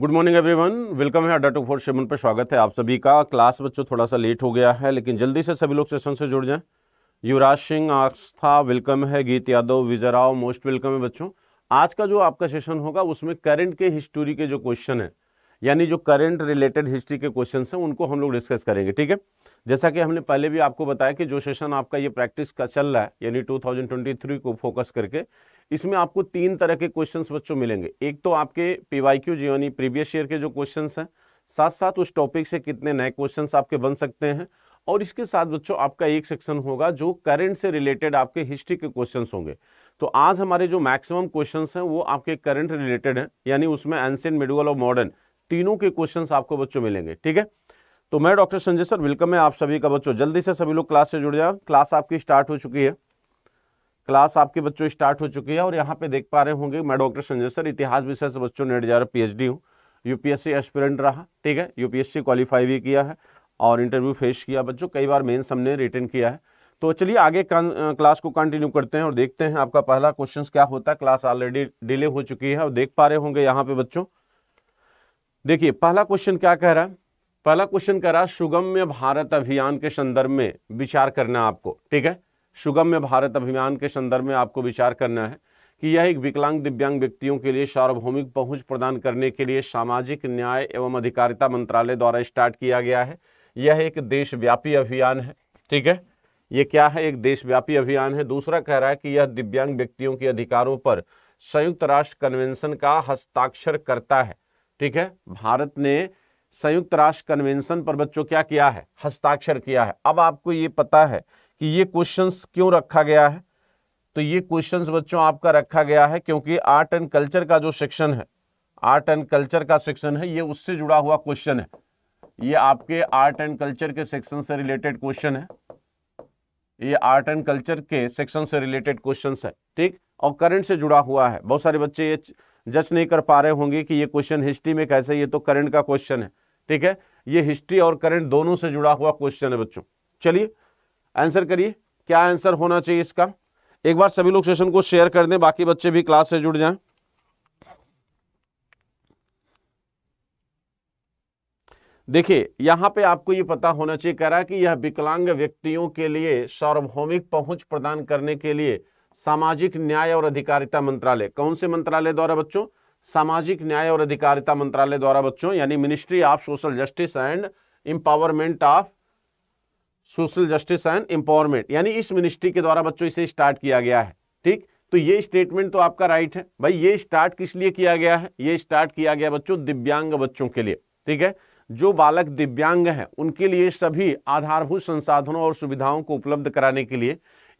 Good morning everyone welcome है अड्डा two four शिमन पर स्वागत है आप सभी का क्लास बच्चों थोड़ा सा लेट हो गया है लेकिन जल्दी से सभी लोग सेशन से जुड़ जाएं युवराज सिंह आस्था वेलकम है गीत यादव विजय राव मोस्ट वेलकम है बच्चों आज का जो आपका सेशन होगा उसमें करंट के हिस्ट्री के जो क्वेश्चन है यानी जो करंट रिलेटेड हिस्ट्री के क्वेश्चन हैं उनको हम लोग डिस्कस करेंगे ठीक है जैसा कि हमने पहले भी आपको बताया कि जो सेशन आपका ये प्रैक्टिस का चल रहा है यानी 2023 को फोकस करके इसमें आपको तीन तरह के क्वेश्चंस बच्चों मिलेंगे एक तो आपके पीवाईक्यू जीवनी प्रीवियस ईयर के जो क्वेश्चंस हैं साथ साथ उस टॉपिक से कितने नए क्वेश्चंस आपके बन सकते हैं और इसके साथ बच्चों आपका एक सेक्शन होगा जो करंट से रिलेटेड आपके हिस्ट्री के क्वेश्चंस होंगे तो आज हमारे जो मैक्सिमम क्वेश्चन हैं वो आपके करंट रिलेटेड हैं यानी उसमें एंशियंट मेडिकल और मॉडर्न तीनों के क्वेश्चन आपको बच्चों मिलेंगे ठीक है तो मैं डॉक्टर संजय सर वेलकम है आप सभी का बच्चों जल्दी से सभी लोग क्लास से जुड़ जाए क्लास आपकी स्टार्ट हो चुकी है क्लास आपके बच्चों स्टार्ट हो चुकी है और यहाँ पे देख पा रहे होंगे मैं डॉक्टर संजय सर इतिहास विषय से बच्चों ने जा रहा पीएचडी हूँ यूपीएससी एस्पिरेंट रहा ठीक है यूपीएससी क्वालिफाई भी किया है और इंटरव्यू फेस किया बच्चों कई बार मेन्स हमने रिटर्न किया है तो चलिए आगे क्लास को कंटिन्यू करते हैं और देखते हैं आपका पहला क्वेश्चन क्या होता है क्लास ऑलरेडी डिले हो चुकी है और देख पा रहे होंगे यहाँ पे बच्चों देखिए पहला क्वेश्चन क्या कह रहा है पहला क्वेश्चन कह रहा है सुगम्य भारत अभियान के संदर्भ में विचार करना आपको ठीक है सुगम्य भारत अभियान के संदर्भ में आपको विचार करना है कि यह एक विकलांग दिव्यांग व्यक्तियों के लिए सार्वभौमिक पहुंच प्रदान करने के लिए सामाजिक न्याय एवं अधिकारिता मंत्रालय द्वारा स्टार्ट किया गया है यह एक देशव्यापी अभियान है ठीक है यह क्या है एक देशव्यापी अभियान है दूसरा कह रहा है कि यह दिव्यांग व्यक्तियों के अधिकारों पर संयुक्त राष्ट्र कन्वेंशन का हस्ताक्षर करता है ठीक है भारत ने संयुक्त राष्ट्र कन्वेंशन पर बच्चों क्या किया है हस्ताक्षर किया है अब आपको ये पता है कि ये क्वेश्चंस क्यों रखा गया है तो ये क्वेश्चंस बच्चों आपका रखा गया है क्योंकि आर्ट एंड कल्चर का जो सेक्शन है आर्ट एंड कल्चर का सेक्शन है ये उससे जुड़ा हुआ क्वेश्चन है ये आपके आर्ट एंड कल्चर के सेक्शन से रिलेटेड क्वेश्चन है ये आर्ट एंड कल्चर के सेक्शन से रिलेटेड क्वेश्चन है ठीक और करंट से जुड़ा हुआ है बहुत सारे बच्चे ये जज नहीं कर पा रहे होंगे कि ये क्वेश्चन हिस्ट्री में कैसे ये तो करंट का क्वेश्चन है ठीक है ये हिस्ट्री और करंट दोनों से जुड़ा हुआ क्वेश्चन है बच्चों चलिए आंसर करिए क्या आंसर होना चाहिए इसका एक बार सभी लोग सेशन को शेयर कर दें बाकी बच्चे भी क्लास से जुड़ जाएं देखिए यहां पे आपको यह पता होना चाहिए कह है कि यह विकलांग व्यक्तियों के लिए सार्वभौमिक पहुंच प्रदान करने के लिए सामाजिक न्याय और अधिकारिता मंत्रालय कौन से मंत्रालय द्वारा बच्चों सामाजिक न्याय और अधिकारिता मंत्रालय द्वारा बच्चों यानी ministry of social justice and empowerment of social justice and empowerment यानी इस मिनिस्ट्री के द्वारा बच्चों इसे स्टार्ट किया गया है ठीक तो ये स्टेटमेंट तो आपका राइट है भाई ये स्टार्ट किस लिए किया गया है ये स्टार्ट किया गया बच्चों दिव्यांग बच्चों के लिए ठीक है जो बालक दिव्यांग हैं उनके लिए सभी आधारभूत संसाधनों और सुविधाओं को उपलब्ध कराने के लिए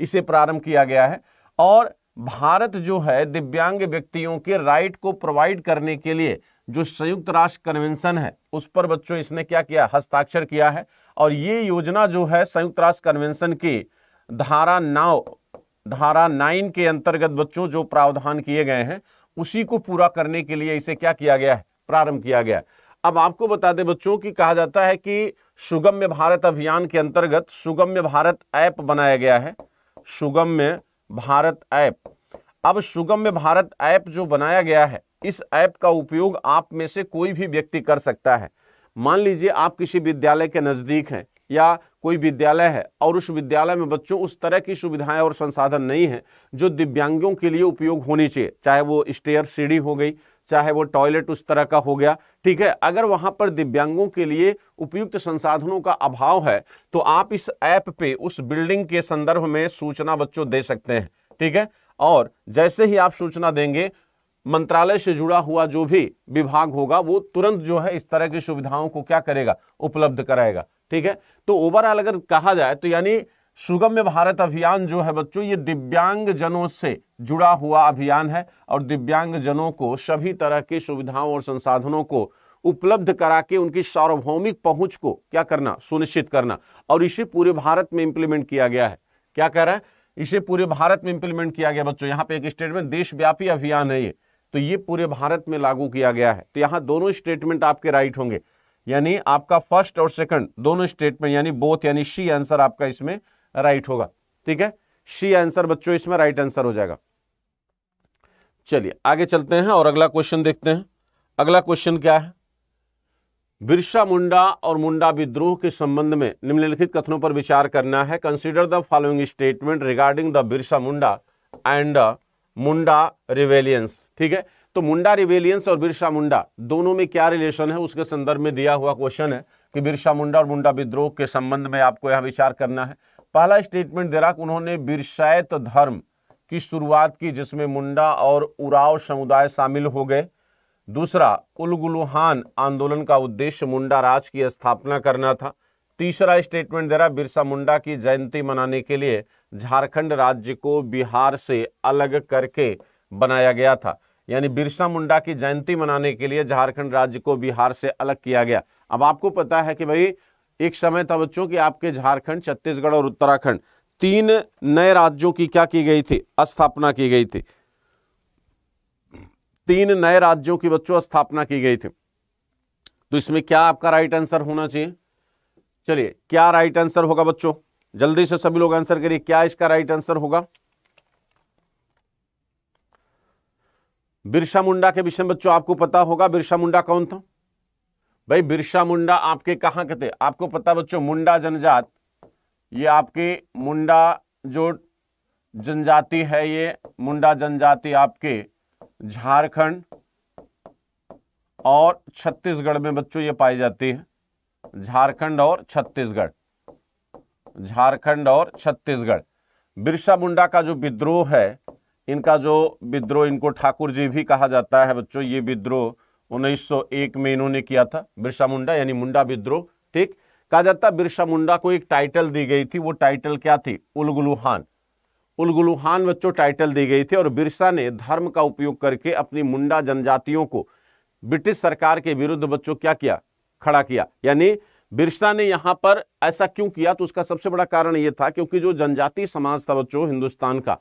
इसे प्रारंभ किया गया है और भारत जो है दिव्यांग व्यक्तियों के राइट को प्रोवाइड करने के लिए जो संयुक्त राष्ट्र कन्वेंशन है उस पर बच्चों इसने क्या किया हस्ताक्षर किया है और ये योजना जो है संयुक्त राष्ट्र कन्वेंशन की धारा नौ धारा नाइन के अंतर्गत बच्चों जो प्रावधान किए गए हैं उसी को पूरा करने के लिए इसे क्या किया गया है प्रारंभ किया गया अब आपको बता दें बच्चों की कहा जाता है कि सुगम्य भारत अभियान के अंतर्गत सुगम्य भारत ऐप बनाया गया है सुगम्य भारत ऐप अब सुगम्य भारत ऐप जो बनाया गया है इस ऐप का उपयोग आप में से कोई भी व्यक्ति कर सकता है मान लीजिए आप किसी विद्यालय के नज़दीक हैं या कोई विद्यालय है और उस विद्यालय में बच्चों उस तरह की सुविधाएं और संसाधन नहीं हैं जो दिव्यांगों के लिए उपयोग होनी चाहिए चाहे वो स्टेयर सीढ़ी हो गई चाहे वो टॉयलेट उस तरह का हो गया ठीक है अगर वहाँ पर दिव्यांगों के लिए उपयुक्त संसाधनों का अभाव है तो आप इस ऐप पे उस बिल्डिंग के संदर्भ में सूचना बच्चों दे सकते हैं ठीक है और जैसे ही आप सूचना देंगे मंत्रालय से जुड़ा हुआ जो भी विभाग होगा वो तुरंत जो है इस तरह की सुविधाओं को क्या करेगा उपलब्ध कराएगा ठीक है तो ओवरऑल अगर कहा जाए तो यानी सुगम्य भारत अभियान जो है बच्चों ये दिव्यांग जनों से जुड़ा हुआ अभियान है और दिव्यांग जनों को सभी तरह की सुविधाओं और संसाधनों को उपलब्ध करा के उनकी सार्वभौमिक पहुंच को क्या करना सुनिश्चित करना और इसे पूरे भारत में इंप्लीमेंट किया गया है क्या कह रहा है इसे पूरे भारत में इंप्लीमेंट किया गया बच्चों यहाँ पे एक स्टेटमेंट देशव्यापी अभियान है ये तो ये पूरे भारत में लागू किया गया है तो यहां दोनों स्टेटमेंट आपके राइट होंगे यानी आपका फर्स्ट और सेकंड दोनों स्टेटमेंट यानी बोथ यानी शी आंसर आपका इसमें राइट होगा ठीक है शी आंसर बच्चों इसमें राइट आंसर हो जाएगा चलिए आगे चलते हैं और अगला क्वेश्चन देखते हैं अगला क्वेश्चन क्या है बिरसा मुंडा और मुंडा विद्रोह के संबंध में निम्नलिखित कथनों पर विचार करना है consider the following statement regarding the Birsa Munda and Munda rebellions ठीक है तो मुंडा रिवेलियंस और बिरसा मुंडा दोनों में क्या रिलेशन है उसके संदर्भ में दिया हुआ क्वेश्चन है कि बिरसा मुंडा और मुंडा विद्रोह के संबंध में आपको यहां विचार करना है पहला स्टेटमेंट दे रहा उन्होंने बिरसायत धर्म की शुरुआत की जिसमें मुंडा और उराव समुदाय शामिल हो गए दूसरा उलगुलुहान आंदोलन का उद्देश्य मुंडा राज की स्थापना करना था तीसरा स्टेटमेंट दे रहा बिरसा मुंडा की जयंती मनाने के लिए झारखंड राज्य को बिहार से अलग करके बनाया गया था यानी बिरसा मुंडा की जयंती मनाने के लिए झारखंड राज्य को बिहार से अलग किया गया अब आपको पता है कि भाई एक समय था बच्चों कि आपके झारखंड छत्तीसगढ़ और उत्तराखंड तीन नए राज्यों की क्या की गई थी स्थापना की गई थी तीन नए राज्यों की बच्चों स्थापना की गई थी तो इसमें क्या आपका राइट आंसर होना चाहिए चलिए क्या राइट आंसर होगा बच्चों जल्दी से सभी लोग आंसर करिए क्या इसका राइट आंसर होगा बिरसा मुंडा के विषय में बच्चों आपको पता होगा बिरसा मुंडा कौन था भाई बिरसा मुंडा आपके कहां के थे आपको पता बच्चों मुंडा जनजात ये आपके मुंडा जो जनजाति है ये मुंडा जनजाति आपके झारखंड और छत्तीसगढ़ में बच्चों ये पाई जाती है झारखंड और छत्तीसगढ़ झारखंड और छत्तीसगढ़ बिरसा मुंडा का जो विद्रोह है इनका जो विद्रोह इनको ठाकुर जी भी कहा जाता है बच्चों ये विद्रोह 1901 में इन्होंने किया था बिरसा मुंडा यानी मुंडा विद्रोह ठीक कहा जाता है बिरसा मुंडा को एक टाइटल दी गई थी वो टाइटल क्या थी उलगुलुहान उलगुलुहान बच्चों टाइटल दी गई थी और बिरसा ने धर्म का उपयोग करके अपनी मुंडा जनजातियों को ब्रिटिश सरकार के विरुद्ध बच्चों क्या किया खड़ा किया यानी बिरसा ने यहाँ पर ऐसा क्यों किया तो उसका सबसे बड़ा कारण यह था क्योंकि जो जनजाति समाज था बच्चों हिंदुस्तान का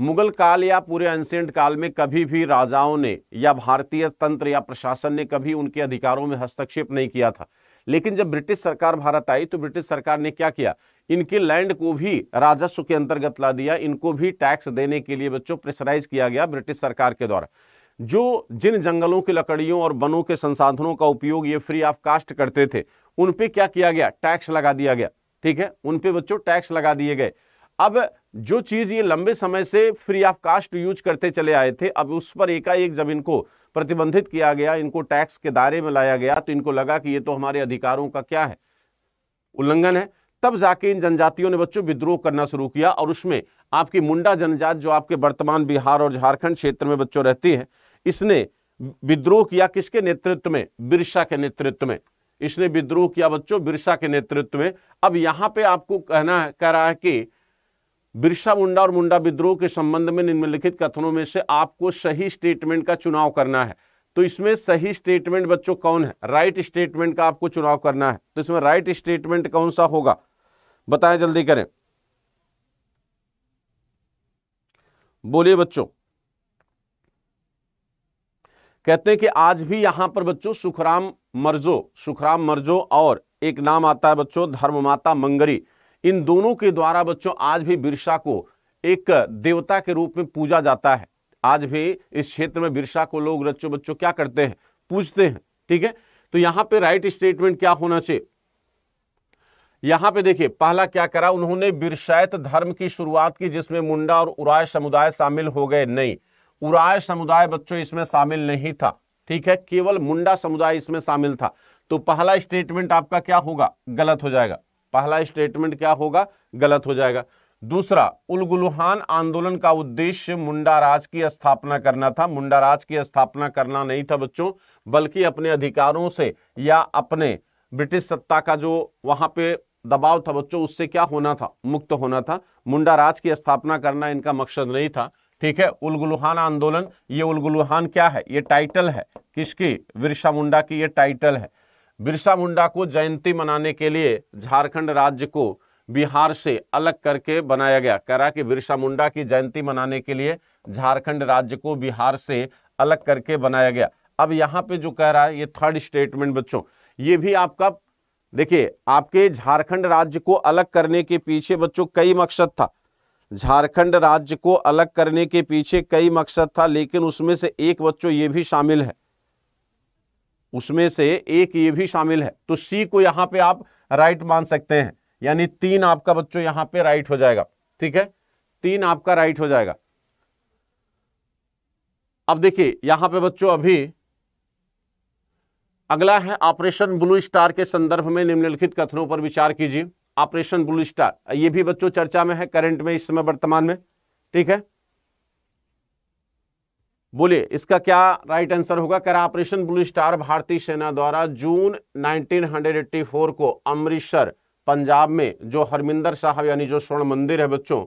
मुगल काल या पूरे एंसेंट काल में कभी भी राजाओं ने या भारतीय तंत्र या प्रशासन ने कभी उनके अधिकारों में हस्तक्षेप नहीं किया था लेकिन जब ब्रिटिश सरकार भारत आई तो ब्रिटिश सरकार ने क्या किया इनके लैंड को भी राजस्व के अंतर्गत ला दिया इनको भी टैक्स देने के लिए बच्चों प्रेशराइज किया गया ब्रिटिश सरकार के द्वारा जो जिन जंगलों की लकड़ियों और वनों के संसाधनों का उपयोग ये फ्री ऑफ कास्ट करते थे उन पे क्या किया गया टैक्स लगा दिया गया ठीक है उन पे बच्चों टैक्स लगा दिए गए अब जो चीज़ ये लंबे समय से फ्री ऑफ कास्ट यूज करते चले आए थे अब उस पर एकाएक जब इनको प्रतिबंधित किया गया इनको टैक्स के दायरे में लाया गया तो इनको लगा कि ये तो हमारे अधिकारों का क्या है उल्लंघन है तब जाके इन जनजातियों ने बच्चों विद्रोह करना शुरू किया और उसमें आपकी मुंडा जनजात जो आपके वर्तमान बिहार और झारखंड क्षेत्र में बच्चों रहती है इसने विद्रोह किया किसके नेतृत्व में बिरसा के नेतृत्व में इसने विद्रोह किया बच्चों बिरसा के नेतृत्व में अब यहां पे आपको कहना कह रहा है कि बिरसा मुंडा और मुंडा विद्रोह के संबंध में निम्नलिखित कथनों में से आपको सही स्टेटमेंट का चुनाव करना है तो इसमें सही स्टेटमेंट बच्चों कौन है राइट स्टेटमेंट का आपको चुनाव करना है तो इसमें राइट स्टेटमेंट कौन सा होगा बताएं जल्दी करें बोलिए बच्चों कहते हैं कि आज भी यहां पर बच्चों सुखराम मर्जो सुखराम मर्जो और एक नाम आता है बच्चों धर्ममाता मंगरी इन दोनों के द्वारा बच्चों आज भी बिरसा को एक देवता के रूप में पूजा जाता है आज भी इस क्षेत्र में बिरसा को लोग बच्चों बच्चों क्या करते हैं पूजते हैं ठीक है तो यहां पे राइट स्टेटमेंट क्या होना चाहिए यहां पे देखिए पहला क्या करा उन्होंने बिरसायत धर्म की शुरुआत की जिसमें मुंडा और उराय समुदाय शामिल हो गए नहीं उराय समुदाय बच्चों इसमें शामिल नहीं था ठीक है केवल मुंडा समुदाय इसमें शामिल था तो पहला स्टेटमेंट आपका क्या होगा गलत हो जाएगा पहला स्टेटमेंट क्या होगा गलत हो जाएगा दूसरा उलगुलुहान आंदोलन का उद्देश्य मुंडा राज की स्थापना करना था मुंडा राज की स्थापना करना नहीं था बच्चों बल्कि अपने अधिकारों से या अपने ब्रिटिश सत्ता का जो वहां पे दबाव था बच्चों उससे क्या होना था मुक्त होना था मुंडा राज की स्थापना करना इनका मकसद नहीं था ठीक है उलगुलुहान आंदोलन ये उलगुलुहान क्या है ये टाइटल है किसकी बिरसा मुंडा की ये टाइटल है बिरसा मुंडा को जयंती मनाने के लिए झारखंड राज्य को बिहार से अलग करके बनाया गया कह रहा कि बिरसा मुंडा की जयंती मनाने के लिए झारखंड राज्य को बिहार से अलग करके बनाया गया अब यहाँ पे जो कह रहा है ये थर्ड स्टेटमेंट बच्चों ये भी आपका देखिए आपके झारखंड राज्य को अलग करने के पीछे बच्चों कई मकसद था झारखंड राज्य को अलग करने के पीछे कई मकसद था लेकिन उसमें से एक बच्चों ये भी शामिल है उसमें से एक ये भी शामिल है तो सी को यहां पे आप राइट मान सकते हैं यानी तीन आपका बच्चों यहां पे राइट हो जाएगा ठीक है तीन आपका राइट हो जाएगा अब देखिए यहां पे बच्चों अभी अगला है ऑपरेशन ब्लू स्टार के संदर्भ में निम्नलिखित कथनों पर विचार कीजिए ऑपरेशन ब्लू स्टार ये भी बच्चों चर्चा में है करंट में इस समय वर्तमान में ठीक है बोलिए इसका क्या राइट आंसर होगा कर ऑपरेशन ब्लू स्टार भारतीय सेना द्वारा जून 1984 को अमृतसर पंजाब में जो हरमिंदर साहब यानी जो स्वर्ण मंदिर है बच्चों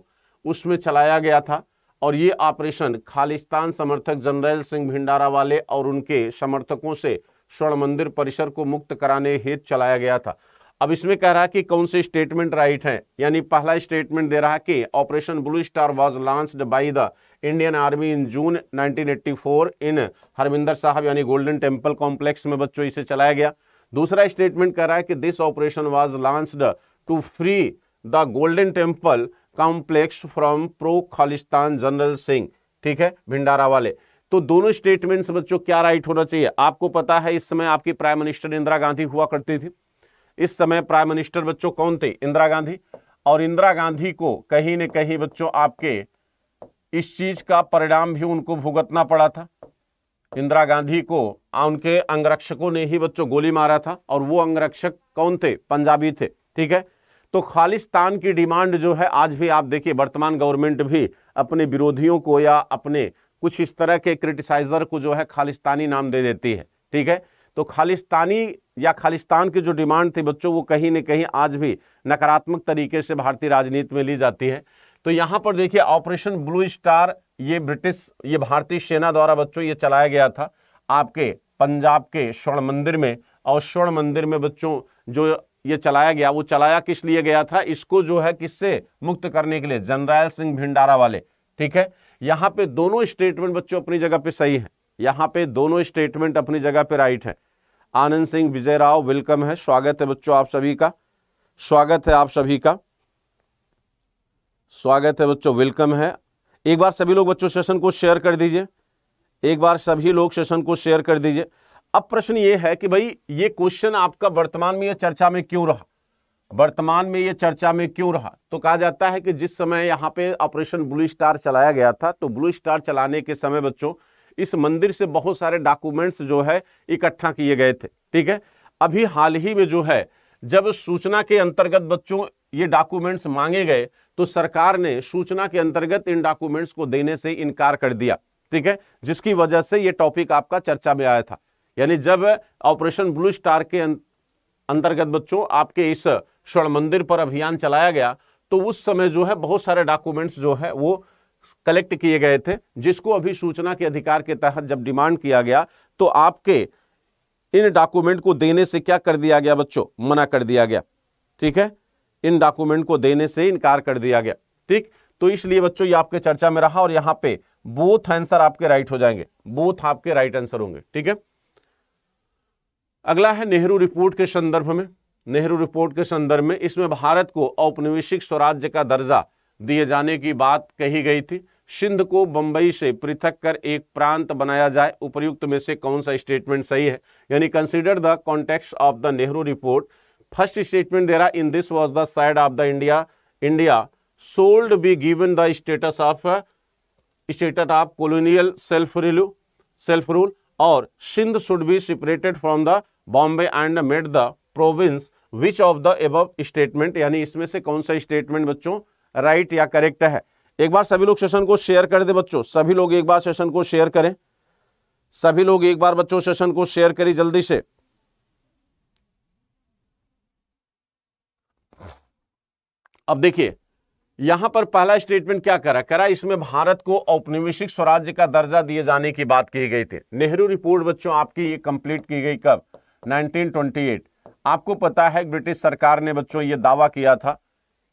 उसमें चलाया गया था और ये ऑपरेशन खालिस्तान समर्थक जनरल सिंह भिंडारा वाले और उनके समर्थकों से स्वर्ण मंदिर परिसर को मुक्त कराने हेतु चलाया गया था अब इसमें कह रहा है कि कौन से स्टेटमेंट राइट है यानी पहला स्टेटमेंट दे रहा है कि Operation Blue Star was launched by the Indian army in June 1984 in Harmandir Sahib यानी गोल्डन टेम्पल कॉम्प्लेक्स में बच्चों इसे चलाया गया दूसरा स्टेटमेंट कह रहा है कि this operation was launched to free the Golden Temple complex from pro Khalistan Jarnail Singh ठीक है भिंडारा वाले तो दोनों स्टेटमेंट्स बच्चों क्या राइट होना चाहिए आपको पता है इस समय आपकी प्राइम मिनिस्टर इंदिरा गांधी हुआ करती थी इस समय प्राइम मिनिस्टर बच्चों कौन थे इंदिरा गांधी और इंदिरा गांधी को कहीं न कहीं बच्चों आपके इस चीज का परिणाम भी उनको भुगतना पड़ा था इंदिरा गांधी को उनके अंगरक्षकों ने ही बच्चों गोली मारा था और वो अंगरक्षक कौन थे पंजाबी थे ठीक है तो खालिस्तान की डिमांड जो है आज भी आप देखिए वर्तमान गवर्नमेंट भी अपने विरोधियों को या अपने कुछ इस तरह के क्रिटिसाइजर को जो है खालिस्तानी नाम दे देती है ठीक है तो खालिस्तानी या खालिस्तान की जो डिमांड थी बच्चों वो कहीं ना कहीं आज भी नकारात्मक तरीके से भारतीय राजनीति में ली जाती है तो यहाँ पर देखिए ऑपरेशन ब्लू स्टार ये ब्रिटिश ये भारतीय सेना द्वारा बच्चों ये चलाया गया था आपके पंजाब के स्वर्ण मंदिर में और स्वर्ण मंदिर में बच्चों जो ये चलाया गया वो चलाया किस लिए गया था इसको जो है किससे मुक्त करने के लिए जनरल सिंह भिंडारा वाले ठीक है यहाँ पे दोनों स्टेटमेंट बच्चों अपनी जगह पे सही है यहाँ पे दोनों स्टेटमेंट अपनी जगह पे राइट है आनंद सिंह विजय राव वेलकम है स्वागत है बच्चों आप सभी का स्वागत है आप सभी का स्वागत है बच्चों वेलकम है एक बार सभी लोग बच्चों सेशन को शेयर कर दीजिए एक बार सभी लोग सेशन को शेयर कर दीजिए अब प्रश्न ये है कि भाई ये क्वेश्चन आपका वर्तमान में यह चर्चा में क्यों रहा वर्तमान में ये चर्चा में क्यों रहा तो कहा जाता है कि जिस समय यहाँ पे ऑपरेशन ब्लू स्टार चलाया गया था तो ब्लू स्टार चलाने के समय बच्चों इस मंदिर से बहुत सारे डॉक्यूमेंट्स जो है इकट्ठा किए गए थे ठीक है अभी हाल ही में जो है जब सूचना के अंतर्गत बच्चों ये डॉक्यूमेंट्स मांगे गए तो सरकार ने सूचना के अंतर्गत इन डॉक्यूमेंट्स को देने से इनकार कर दिया ठीक है जिसकी वजह से ये टॉपिक आपका चर्चा में आया था यानी जब ऑपरेशन ब्लू स्टार के अं-, अंतर्गत बच्चों आपके इस स्वर्ण मंदिर पर अभियान चलाया गया तो उस समय जो है बहुत सारे डॉक्यूमेंट्स जो है वो कलेक्ट किए गए थे जिसको अभी सूचना के अधिकार के तहत जब डिमांड किया गया तो आपके इन डॉक्यूमेंट को देने से क्या कर दिया गया बच्चों मना कर दिया गया ठीक है इन डॉक्यूमेंट को देने से इनकार कर दिया गया ठीक तो इसलिए बच्चों ये आपके चर्चा में रहा और यहां पे बोथ आंसर आपके राइट हो जाएंगे बोथ आपके राइट आंसर होंगे ठीक है अगला है नेहरू रिपोर्ट के संदर्भ में नेहरू रिपोर्ट के संदर्भ में इसमें भारत को औपनिवेशिक स्वराज्य का दर्जा दिए जाने की बात कही गई थी सिंध को बंबई से पृथक कर एक प्रांत बनाया जाए उपयुक्त में से कौन सा स्टेटमेंट सही है यानी consider the context of the Nehru report first statement दे रहा in this was the side of the India India should be given the status of status of colonial self rule self rule और Sindh should be separated from the Bombay and made the province which of the above statement यानी इसमें से कौन सा statement बच्चों right या correct है एक बार सभी लोग सेशन को शेयर कर दे बच्चों सभी लोग एक बार सेशन को शेयर करें सभी लोग एक बार बच्चों सेशन को शेयर करें जल्दी से अब देखिए यहां पर पहला स्टेटमेंट क्या करा करा इसमें भारत को औपनिवेशिक स्वराज्य का दर्जा दिए जाने की बात की गई थी नेहरू रिपोर्ट बच्चों आपकी ये कंप्लीट की गई कब 1928 आपको पता है ब्रिटिश सरकार ने बच्चों ये दावा किया था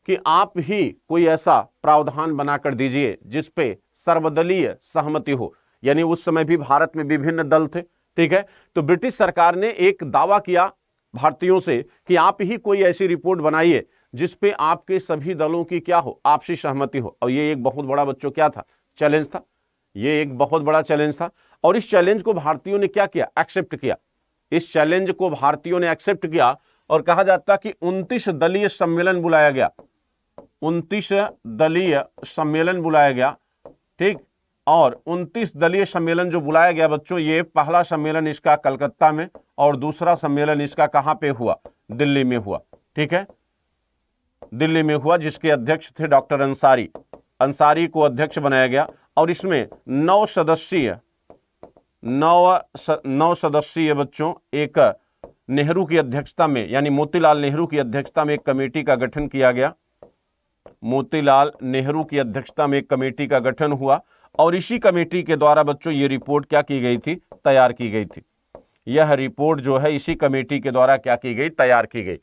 कि आप ही कोई ऐसा प्रावधान बनाकर दीजिए जिस पे सर्वदलीय सहमति हो यानी उस समय भी भारत में विभिन्न दल थे ठीक है तो ब्रिटिश सरकार ने एक दावा किया भारतीयों से कि आप ही कोई ऐसी रिपोर्ट बनाइए जिस पे आपके सभी दलों की क्या हो आपसी सहमति हो और ये एक बहुत बड़ा बच्चों क्या था चैलेंज था ये एक बहुत बड़ा चैलेंज था और इस चैलेंज को भारतीयों ने क्या किया एक्सेप्ट किया इस चैलेंज को भारतीयों ने एक्सेप्ट किया और कहा जाता कि उनतीस दलीय सम्मेलन बुलाया गया उनतीस दलीय सम्मेलन बुलाया गया ठीक और उनतीस दलीय सम्मेलन जो बुलाया गया बच्चों ये पहला सम्मेलन इसका कलकत्ता में और दूसरा सम्मेलन इसका कहाँ पे हुआ दिल्ली में हुआ ठीक है दिल्ली में हुआ जिसके अध्यक्ष थे डॉक्टर अंसारी अंसारी को अध्यक्ष बनाया गया और इसमें नौ सदस्यीय नौ स, नौ सदस्यीय बच्चों एक नेहरू की अध्यक्षता में यानी मोतीलाल नेहरू की अध्यक्षता में एक कमेटी का गठन किया गया मोतीलाल नेहरू की अध्यक्षता में एक कमेटी का गठन हुआ और इसी कमेटी के द्वारा बच्चों ये रिपोर्ट क्या की गई थी तैयार की गई थी यह रिपोर्ट जो है इसी कमेटी के द्वारा क्या की गई तैयार की गई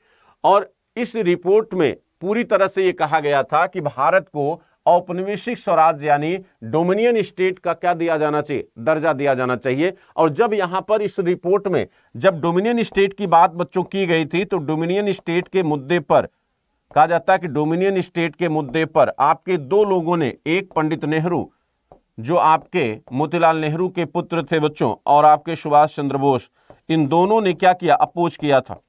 और इस रिपोर्ट में पूरी तरह से ये कहा गया था कि भारत को औपनिवेशिक स्वराज यानी डोमिनियन स्टेट का क्या दिया जाना चाहिए दर्जा दिया जाना चाहिए और जब यहां पर इस रिपोर्ट में जब डोमिनियन स्टेट की बात बच्चों की गई थी तो डोमिनियन स्टेट के मुद्दे पर कहा जाता है कि डोमिनियन स्टेट के मुद्दे पर आपके दो लोगों ने एक पंडित नेहरू जो आपके मोतीलाल नेहरू के पुत्र थे बच्चों और आपके सुभाष चंद्र बोस इन दोनों ने क्या किया अपोज किया था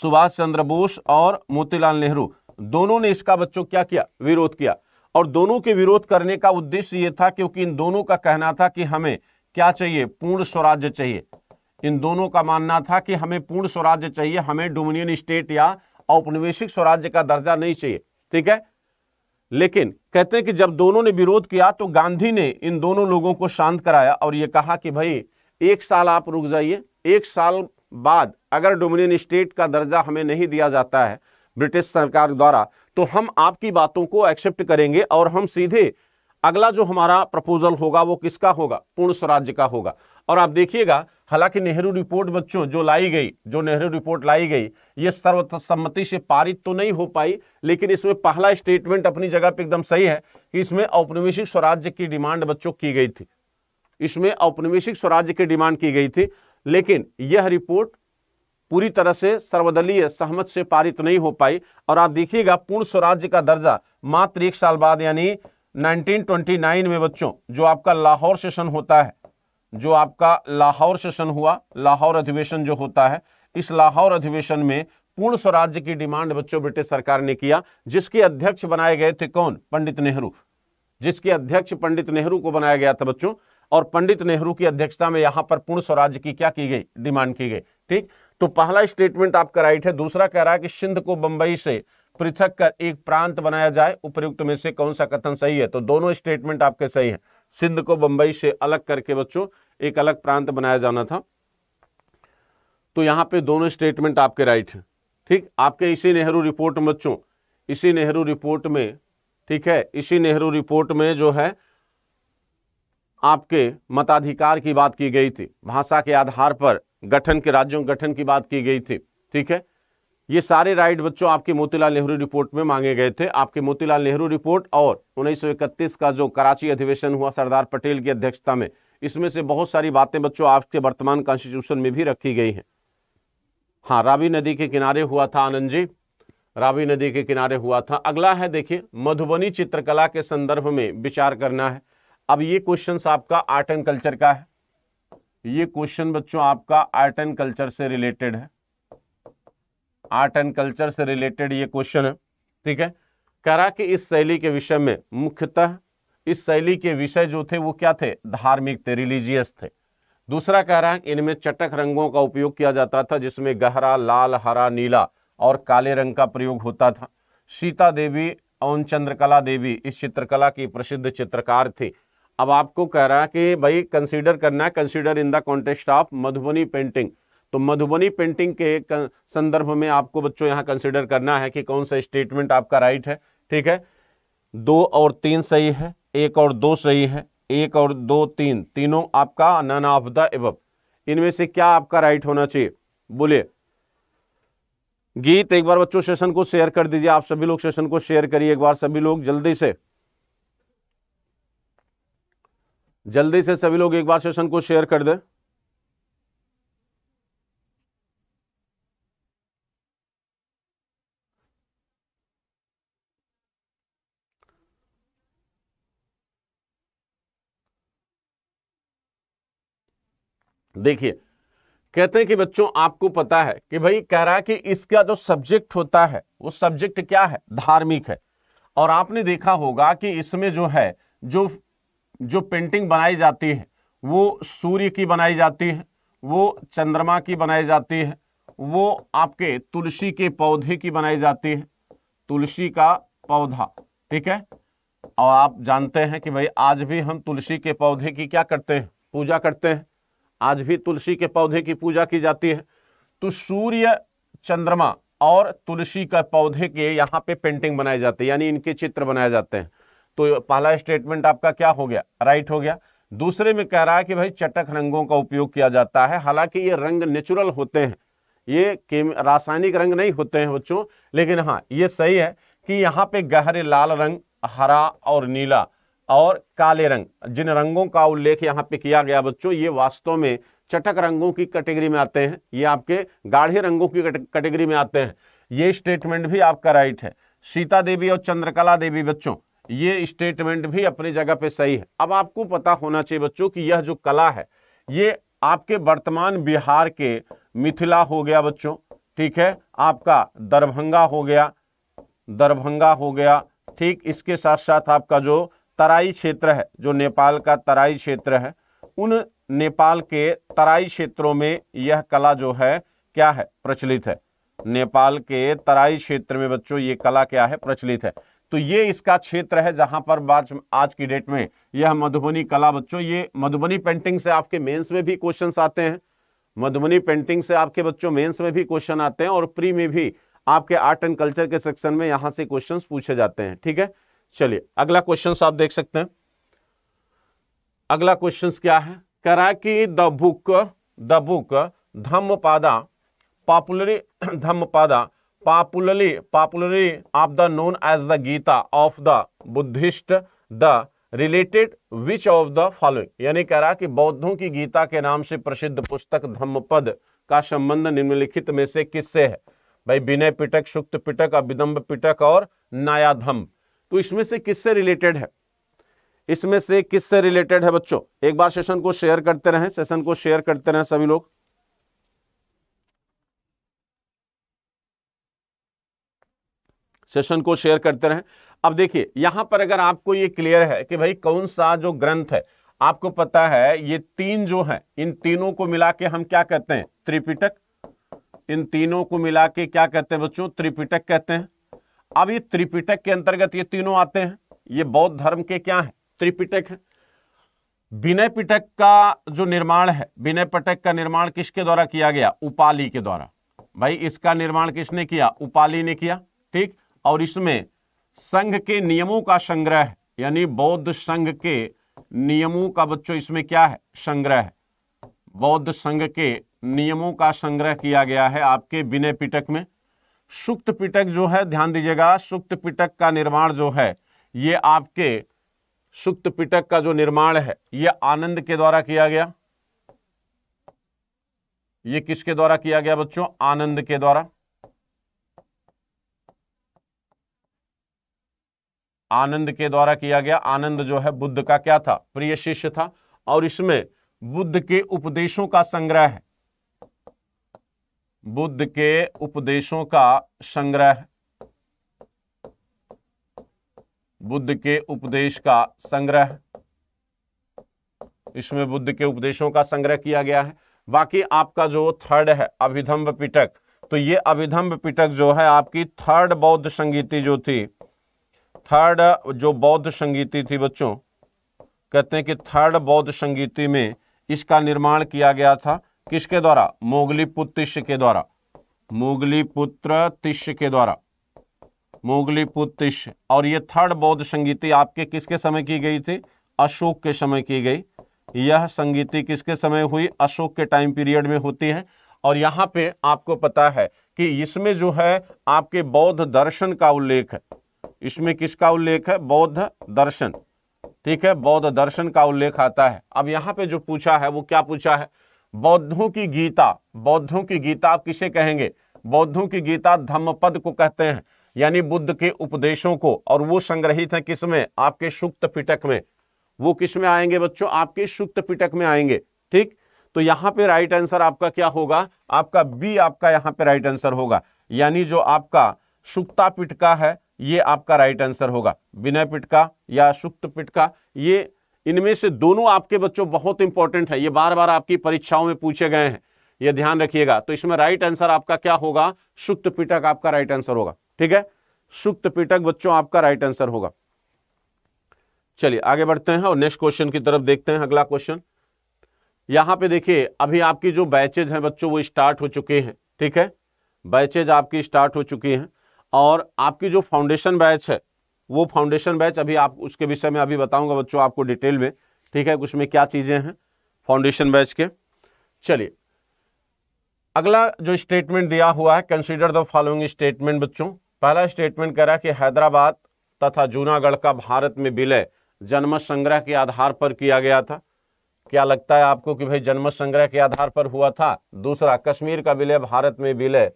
सुभाष चंद्र बोस और मोतीलाल नेहरू दोनों ने इसका बच्चों क्या किया विरोध किया और दोनों के विरोध करने का उद्देश्य यह था क्योंकि इन दोनों का कहना था कि हमें क्या चाहिए पूर्ण स्वराज्य चाहिए इन दोनों का मानना था कि हमें पूर्ण स्वराज्य चाहिए हमें डोमिनियन स्टेट या औपनिवेशिक स्वराज्य का दर्जा नहीं चाहिए ठीक है लेकिन कहते हैं कि जब दोनों ने विरोध किया तो गांधी ने इन दोनों लोगों को शांत कराया और यह कहा कि भाई एक साल आप रुक जाइए एक साल बाद अगर डोमिनियन स्टेट का दर्जा हमें नहीं दिया जाता है ब्रिटिश सरकार द्वारा तो हम आपकी बातों को एक्सेप्ट करेंगे और हम सीधे अगला जो हमारा प्रपोजल होगा वो किसका होगा पूर्ण स्वराज्य का होगा और आप देखिएगा हालांकि नेहरू रिपोर्ट बच्चों जो लाई गई जो नेहरू रिपोर्ट लाई गई ये सर्वसम्मति से पारित तो नहीं हो पाई लेकिन इसमें पहला स्टेटमेंट अपनी जगह पर एकदम सही है कि इसमें औपनिवेशिक स्वराज्य की डिमांड बच्चों की गई थी इसमें औपनिवेशिक स्वराज्य की डिमांड की गई थी लेकिन यह रिपोर्ट पूरी तरह से सर्वदलीय सहमत से पारित नहीं हो पाई और आप देखिएगा पूर्ण स्वराज्य का दर्जा मात्र एक साल बाद यानी 1929 में बच्चों जो आपका लाहौर सेशन होता है जो आपका लाहौर सेशन हुआ लाहौर अधिवेशन जो होता है इस लाहौर अधिवेशन में पूर्ण स्वराज्य की डिमांड बच्चों ब्रिटिश सरकार ने किया जिसके अध्यक्ष बनाए गए थे कौन पंडित नेहरू जिसके अध्यक्ष पंडित नेहरू को बनाया गया था बच्चों और पंडित नेहरू की अध्यक्षता में यहां पर पूर्ण स्वराज्य की क्या की गई डिमांड की गई ठीक तो पहला स्टेटमेंट आपका राइट है दूसरा कह रहा है कि सिंध को बंबई से पृथक कर एक प्रांत बनाया जाए उपयुक्त में से कौन सा कथन सही है तो दोनों स्टेटमेंट आपके सही है सिंध को बंबई से अलग करके बच्चों एक अलग प्रांत बनाया जाना था तो यहां पे दोनों स्टेटमेंट आपके राइट हैं ठीक आपके इसी नेहरू रिपोर्ट में बच्चों इसी नेहरू रिपोर्ट में ठीक है इसी नेहरू रिपोर्ट में जो है आपके मताधिकार की बात की गई थी भाषा के आधार पर गठन के राज्यों गठन की बात की गई थी ठीक है ये सारे राइट बच्चों आपके मोतीलाल नेहरू रिपोर्ट में मांगे गए थे आपके मोतीलाल नेहरू रिपोर्ट और 1931 का जो कराची अधिवेशन हुआ सरदार पटेल की अध्यक्षता में इसमें से बहुत सारी बातें बच्चों आपके वर्तमान कॉन्स्टिट्यूशन में भी रखी गई हैं हाँ रावी नदी के किनारे हुआ था आनंद जी रावी नदी के किनारे हुआ था अगला है देखिए मधुबनी चित्रकला के संदर्भ में विचार करना है अब ये क्वेश्चन आपका आर्ट एंड कल्चर का है ये क्वेश्चन बच्चों आपका आर्ट एंड कल्चर से रिलेटेड है आर्ट एंड कल्चर से रिलेटेड ये क्वेश्चन है ठीक है करा कि इस शैली के विषय में मुख्यतः इस शैली के विषय जो थे वो क्या थे धार्मिक थे रिलीजियस थे दूसरा कह रहा है इनमें चटक रंगों का उपयोग किया जाता था जिसमें गहरा लाल हरा नीला और काले रंग का प्रयोग होता था सीता देवी और चंद्रकला देवी इस चित्रकला की प्रसिद्ध चित्रकार थी अब आपको कह रहा है कि भाई कंसीडर करना है consider in the context of Madhubani painting तो मधुबनी पेंटिंग के संदर्भ में आपको बच्चों यहाँ कंसिडर करना है कि कौन सा स्टेटमेंट आपका राइट है ठीक है दो और तीन सही है एक और दो सही हैं एक और दो तीन तीनों आपका नन ऑफ द एबब इनमें से क्या आपका राइट होना चाहिए बोलिए गीत एक बार बच्चों सेशन को शेयर कर दीजिए आप सभी लोग सेशन को शेयर करिए एक बार सभी लोग जल्दी से जल्दी से सभी लोग एक बार सेशन को शेयर कर दें देखिए कहते हैं कि बच्चों आपको पता है कि भाई कह रहा है कि इसका जो सब्जेक्ट होता है वो सब्जेक्ट क्या है धार्मिक है और आपने देखा होगा कि इसमें जो है जो जो पेंटिंग बनाई जाती है वो सूर्य की बनाई जाती है वो चंद्रमा की बनाई जाती है वो आपके तुलसी के पौधे की बनाई जाती है तुलसी का पौधा ठीक है और आप जानते हैं कि भाई आज भी हम तुलसी के पौधे की क्या करते हैं पूजा करते हैं आज भी तुलसी के पौधे की पूजा की जाती है तो सूर्य चंद्रमा और तुलसी का पौधे के यहाँ पे पेंटिंग बनाए जाते हैं यानी इनके चित्र बनाए जाते हैं तो पहला स्टेटमेंट आपका क्या हो गया राइट हो गया दूसरे में कह रहा है कि भाई चटक रंगों का उपयोग किया जाता है हालांकि ये रंग नेचुरल होते हैं ये रासायनिक रंग नहीं होते हैं बच्चों लेकिन हाँ ये सही है कि यहाँ पे गहरे लाल रंग हरा और नीला और काले रंग जिन रंगों का उल्लेख यहाँ पे किया गया बच्चों ये वास्तव में चटक रंगों की कैटेगरी में आते हैं ये आपके गाढ़े रंगों की कैटेगरी में आते हैं ये स्टेटमेंट भी आपका राइट है सीता देवी और चंद्रकला देवी बच्चों ये स्टेटमेंट भी अपनी जगह पे सही है अब आपको पता होना चाहिए बच्चों कि यह जो कला है ये आपके वर्तमान बिहार के मिथिला हो गया बच्चों ठीक है आपका दरभंगा हो गया दरभंगा हो गया ठीक इसके साथ साथ आपका जो तराई क्षेत्र है जो नेपाल का तराई क्षेत्र है उन नेपाल के तराई क्षेत्रों में यह कला जो है क्या है प्रचलित है नेपाल के तराई क्षेत्र में बच्चों ये कला क्या है प्रचलित है तो ये इसका क्षेत्र है जहां पर आज आज की डेट में यह मधुबनी कला बच्चों ये मधुबनी पेंटिंग से आपके मेंस में भी क्वेश्चन आते हैं मधुबनी पेंटिंग से आपके बच्चों मेंस में भी क्वेश्चन आते हैं और प्री में भी आपके आर्ट एंड कल्चर के सेक्शन में यहां से क्वेश्चन पूछे जाते हैं ठीक है चलिए अगला क्वेश्चन आप देख सकते हैं अगला क्वेश्चन क्या है कह रहा है कि the book the book Dhammapada popularly Dhammapada popularly popularly of the known as the Gita of the Buddhist the related which of the following यानी कह रहा कि बौद्धों की गीता के नाम से प्रसिद्ध पुस्तक धम्मपद का संबंध निम्नलिखित में से किससे है भाई विनय पिटक सुक्त पिटक अभिदम्ब पिटक और नायाधम तो इसमें से किससे रिलेटेड है इसमें से किससे रिलेटेड है बच्चों एक बार सेशन को शेयर करते रहें सेशन को शेयर करते रहें सभी लोग सेशन को शेयर करते रहें अब देखिए यहां पर अगर आपको ये क्लियर है कि भाई कौन सा जो ग्रंथ है आपको पता है ये तीन जो है इन तीनों को मिला के हम क्या कहते हैं त्रिपिटक इन तीनों को मिला के क्या कहते हैं बच्चों त्रिपिटक कहते हैं अब ये त्रिपिटक के अंतर्गत ये तीनों आते हैं ये बौद्ध धर्म के क्या है त्रिपिटक है विनय पिटक का जो निर्माण है विनय पटक का निर्माण किसके द्वारा किया गया उपाली के द्वारा भाई इसका निर्माण किसने किया उपाली ने किया ठीक और इसमें संघ के नियमों का संग्रह यानी बौद्ध संघ के नियमों का बच्चों इसमें क्या है संग्रह है बौद्ध संघ के नियमों का संग्रह किया गया है आपके विनय पिटक में सुक्त पिटक जो है ध्यान दीजिएगा सुक्त पिटक का निर्माण जो है ये आपके सुक्त पिटक का जो निर्माण है ये आनंद के द्वारा किया गया ये किसके द्वारा किया गया बच्चों आनंद के द्वारा आनंद के द्वारा किया गया आनंद जो है बुद्ध का क्या था प्रिय शिष्य था और इसमें बुद्ध के उपदेशों का संग्रह है बुद्ध के उपदेशों का संग्रह बुद्ध के उपदेश का संग्रह इसमें बुद्ध के उपदेशों का संग्रह किया गया है बाकी आपका जो थर्ड है अभिधम्ब पिटक तो ये अभिधम्ब पिटक जो है आपकी थर्ड बौद्ध संगीति जो थी थर्ड जो बौद्ध संगीति थी बच्चों कहते हैं कि थर्ड बौद्ध संगीति में इसका निर्माण किया गया था किसके द्वारा मोगली पुत्र के द्वारा मोगली पुत्र तिष्य के द्वारा मोगली पुत्र और ये थर्ड बौद्ध संगीति आपके किसके समय की गई थी अशोक के समय की गई यह संगीति किसके समय हुई अशोक के टाइम पीरियड में होती है और यहाँ पे आपको पता है कि इसमें जो है आपके बौद्ध दर्शन का उल्लेख है इसमें किसका उल्लेख है बौद्ध दर्शन ठीक है बौद्ध दर्शन का उल्लेख आता है अब यहाँ पे जो पूछा है वो क्या पूछा है बौद्धों की गीता बौद्धों की गीता आप किसे कहेंगे बौद्धों की गीता धम्मपद को कहते हैं यानी बुद्ध के उपदेशों को और वो संग्रहित है किसमें आपके सुक्त पिटक में वो किसमें आएंगे बच्चों आपके सुक्त पिटक में आएंगे ठीक तो यहां पे राइट आंसर आपका क्या होगा आपका बी आपका यहाँ पे राइट आंसर होगा यानी जो आपका सुक्ता पिटका है ये आपका राइट आंसर होगा विनय पिटका या सुक्त पिटका ये इनमें से दोनों आपके बच्चों बहुत इंपॉर्टेंट है ये बार बार आपकी परीक्षाओं में पूछे गए हैं ये ध्यान रखिएगा तो इसमें राइट आंसर आपका क्या होगा सुक्त पीटक आपका राइट आंसर होगा ठीक है सुक्त पीटक बच्चों आपका राइट आंसर होगा चलिए आगे बढ़ते हैं और नेक्स्ट क्वेश्चन की तरफ देखते हैं अगला क्वेश्चन यहां पे देखिए अभी आपकी जो बैचेज हैं बच्चों वो स्टार्ट हो चुके हैं ठीक है बैचेज आपकी स्टार्ट हो चुकी हैं और आपकी जो फाउंडेशन बैच है वो फाउंडेशन बैच अभी आप उसके विषय में अभी बताऊंगा बच्चों आपको डिटेल में ठीक है उसमें क्या चीज़ें हैं फाउंडेशन बैच के चलिए अगला जो स्टेटमेंट दिया हुआ है कंसीडर द फॉलोइंग स्टेटमेंट बच्चों पहला स्टेटमेंट कह रहा है कि हैदराबाद तथा जूनागढ़ का भारत में विलय जन्म संग्रह के आधार पर किया गया था क्या लगता है आपको कि भाई जन्म संग्रह के आधार पर हुआ था दूसरा कश्मीर का विलय भारत में विलय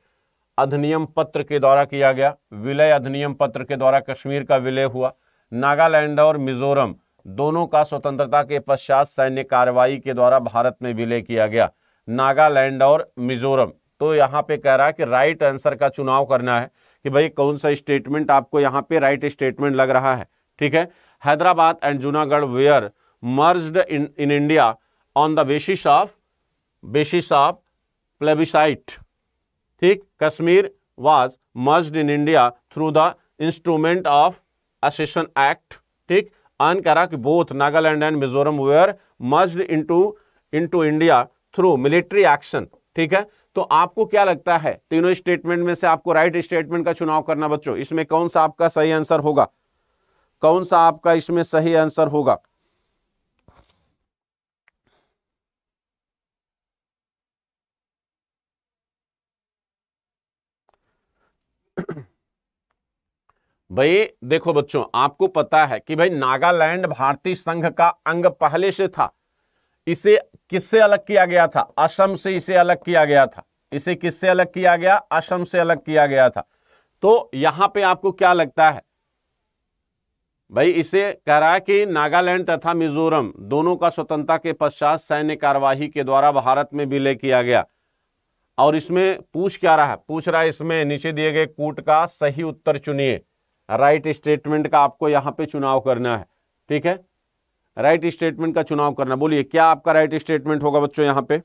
अधिनियम पत्र के द्वारा किया गया विलय अधिनियम पत्र के द्वारा कश्मीर का विलय हुआ नागालैंड और मिजोरम दोनों का स्वतंत्रता के पश्चात सैन्य कार्रवाई के द्वारा भारत में विलय किया गया नागालैंड और मिजोरम तो यहाँ पे कह रहा है कि राइट आंसर का चुनाव करना है कि भाई कौन सा स्टेटमेंट आपको यहाँ पे राइट स्टेटमेंट लग रहा है ठीक है Hyderabad and Junagadh were merged in in India on the basis of basis of plebiscite ठीक Kashmir was merged in India through the instrument of accession act ठीक अन करा कि both Nagaland and Mizoram were to into into India through military action ठीक है तो आपको क्या लगता है तीनों स्टेटमेंट में से आपको राइट स्टेटमेंट का चुनाव करना बच्चों इसमें कौन सा आपका सही आंसर होगा कौन सा आपका इसमें सही आंसर होगा भाई देखो बच्चों आपको पता है कि भाई नागालैंड भारतीय संघ का अंग पहले से था इसे किससे अलग किया गया था असम से इसे अलग किया गया था इसे किससे अलग किया गया असम से अलग किया गया था तो यहां पे आपको क्या लगता है भाई इसे कह रहा है कि नागालैंड तथा मिजोरम दोनों का स्वतंत्रता के पश्चात सैन्य कार्यवाही के द्वारा भारत में विलय किया गया और इसमें पूछ क्या रहा है पूछ रहा है इसमें नीचे दिए गए कूट का सही उत्तर चुनिए राइट स्टेटमेंट का आपको यहां पे चुनाव करना है ठीक है राइट स्टेटमेंट का चुनाव करना बोलिए क्या आपका राइट स्टेटमेंट होगा बच्चों यहां पे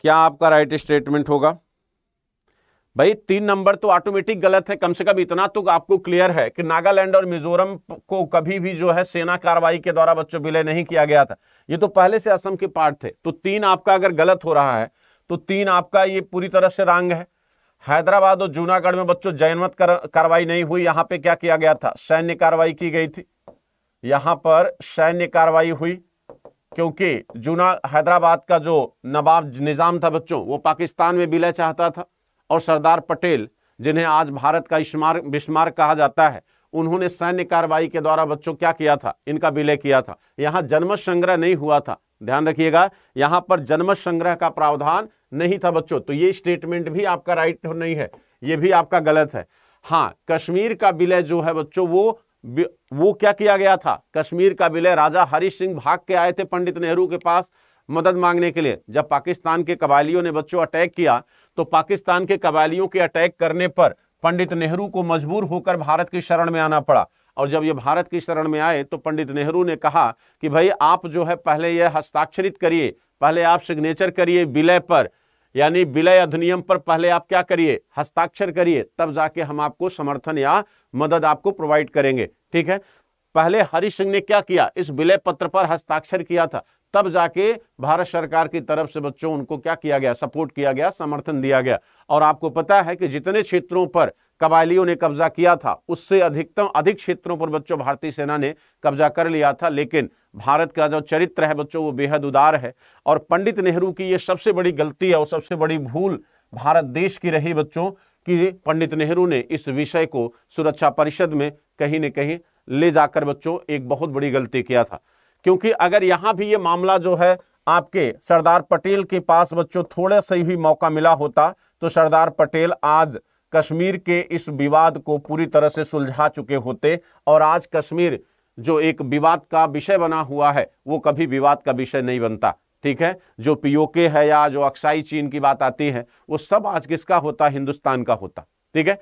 क्या आपका राइट स्टेटमेंट होगा भाई तीन नंबर तो ऑटोमेटिक गलत है कम से कम इतना तो आपको क्लियर है कि नागालैंड और मिजोरम को कभी भी जो है सेना कार्रवाई के द्वारा बच्चों विलय नहीं किया गया था ये तो पहले से असम के पार्ट थे तो तीन आपका अगर गलत हो रहा है तो तीन आपका ये पूरी तरह से रांग है हैदराबाद और जूनागढ़ में बच्चों जैनमत कार्रवाई नहीं हुई यहां पर क्या किया गया था सैन्य कार्रवाई की गई थी यहां पर सैन्य कार्रवाई हुई क्योंकि जूना हैदराबाद का जो नवाब निज़ाम था बच्चों वो पाकिस्तान में विलय चाहता था और सरदार पटेल जिन्हें आज भारत का स्मारक बिस्मार्क कहा जाता है उन्होंने सैन्य कार्रवाई के द्वारा बच्चों क्या किया था इनका विलय किया था यहाँ जन्म संग्रह नहीं हुआ था ध्यान रखिएगा यहाँ पर जन्म संग्रह का प्रावधान नहीं था बच्चों तो ये स्टेटमेंट भी आपका राइट नहीं है ये भी आपका गलत है हाँ कश्मीर का विलय जो है बच्चों वो वो क्या किया गया था कश्मीर का विलय राजा हरि सिंह भाग के आए थे पंडित नेहरू के पास मदद मांगने के लिए जब पाकिस्तान के कबायलियों ने बच्चों अटैक किया तो पाकिस्तान के कबालियों के अटैक करने पर पंडित नेहरू को मजबूर होकर भारत की शरण में आना पड़ा और जब ये भारत की शरण में आए तो पंडित नेहरू ने कहा कि भाई आप जो है पहले यह हस्ताक्षरित करिए पहले आप सिग्नेचर करिए विलय पर यानी विलय अधिनियम पर पहले आप क्या करिए हस्ताक्षर करिए तब जाके हम आपको समर्थन या मदद आपको प्रोवाइड करेंगे ठीक है पहले हरि सिंह ने क्या किया इस विलय पत्र पर हस्ताक्षर किया था तब जाके भारत सरकार की तरफ से बच्चों उनको क्या किया गया सपोर्ट किया गया समर्थन दिया गया और आपको पता है कि जितने क्षेत्रों पर कबायलियों ने कब्जा किया था उससे अधिकतम अधिक क्षेत्रों पर बच्चों भारतीय सेना ने कब्जा कर लिया था लेकिन भारत का जो चरित्र है बच्चों वो बेहद उदार है और पंडित नेहरू की ये सबसे बड़ी गलती है और सबसे बड़ी भूल भारत देश की रही बच्चों कि पंडित नेहरू ने इस विषय को सुरक्षा परिषद में कहीं न कहीं ले जाकर बच्चों एक बहुत बड़ी गलती किया था क्योंकि अगर यहां भी ये मामला जो है आपके सरदार पटेल के पास बच्चों थोड़ा सा भी मौका मिला होता तो सरदार पटेल आज कश्मीर के इस विवाद को पूरी तरह से सुलझा चुके होते और आज कश्मीर जो एक विवाद का विषय बना हुआ है वो कभी विवाद का विषय नहीं बनता ठीक है जो पीओके है या जो अक्साई चीन की बात आती है वो सब आज किसका होता हिंदुस्तान का होता ठीक है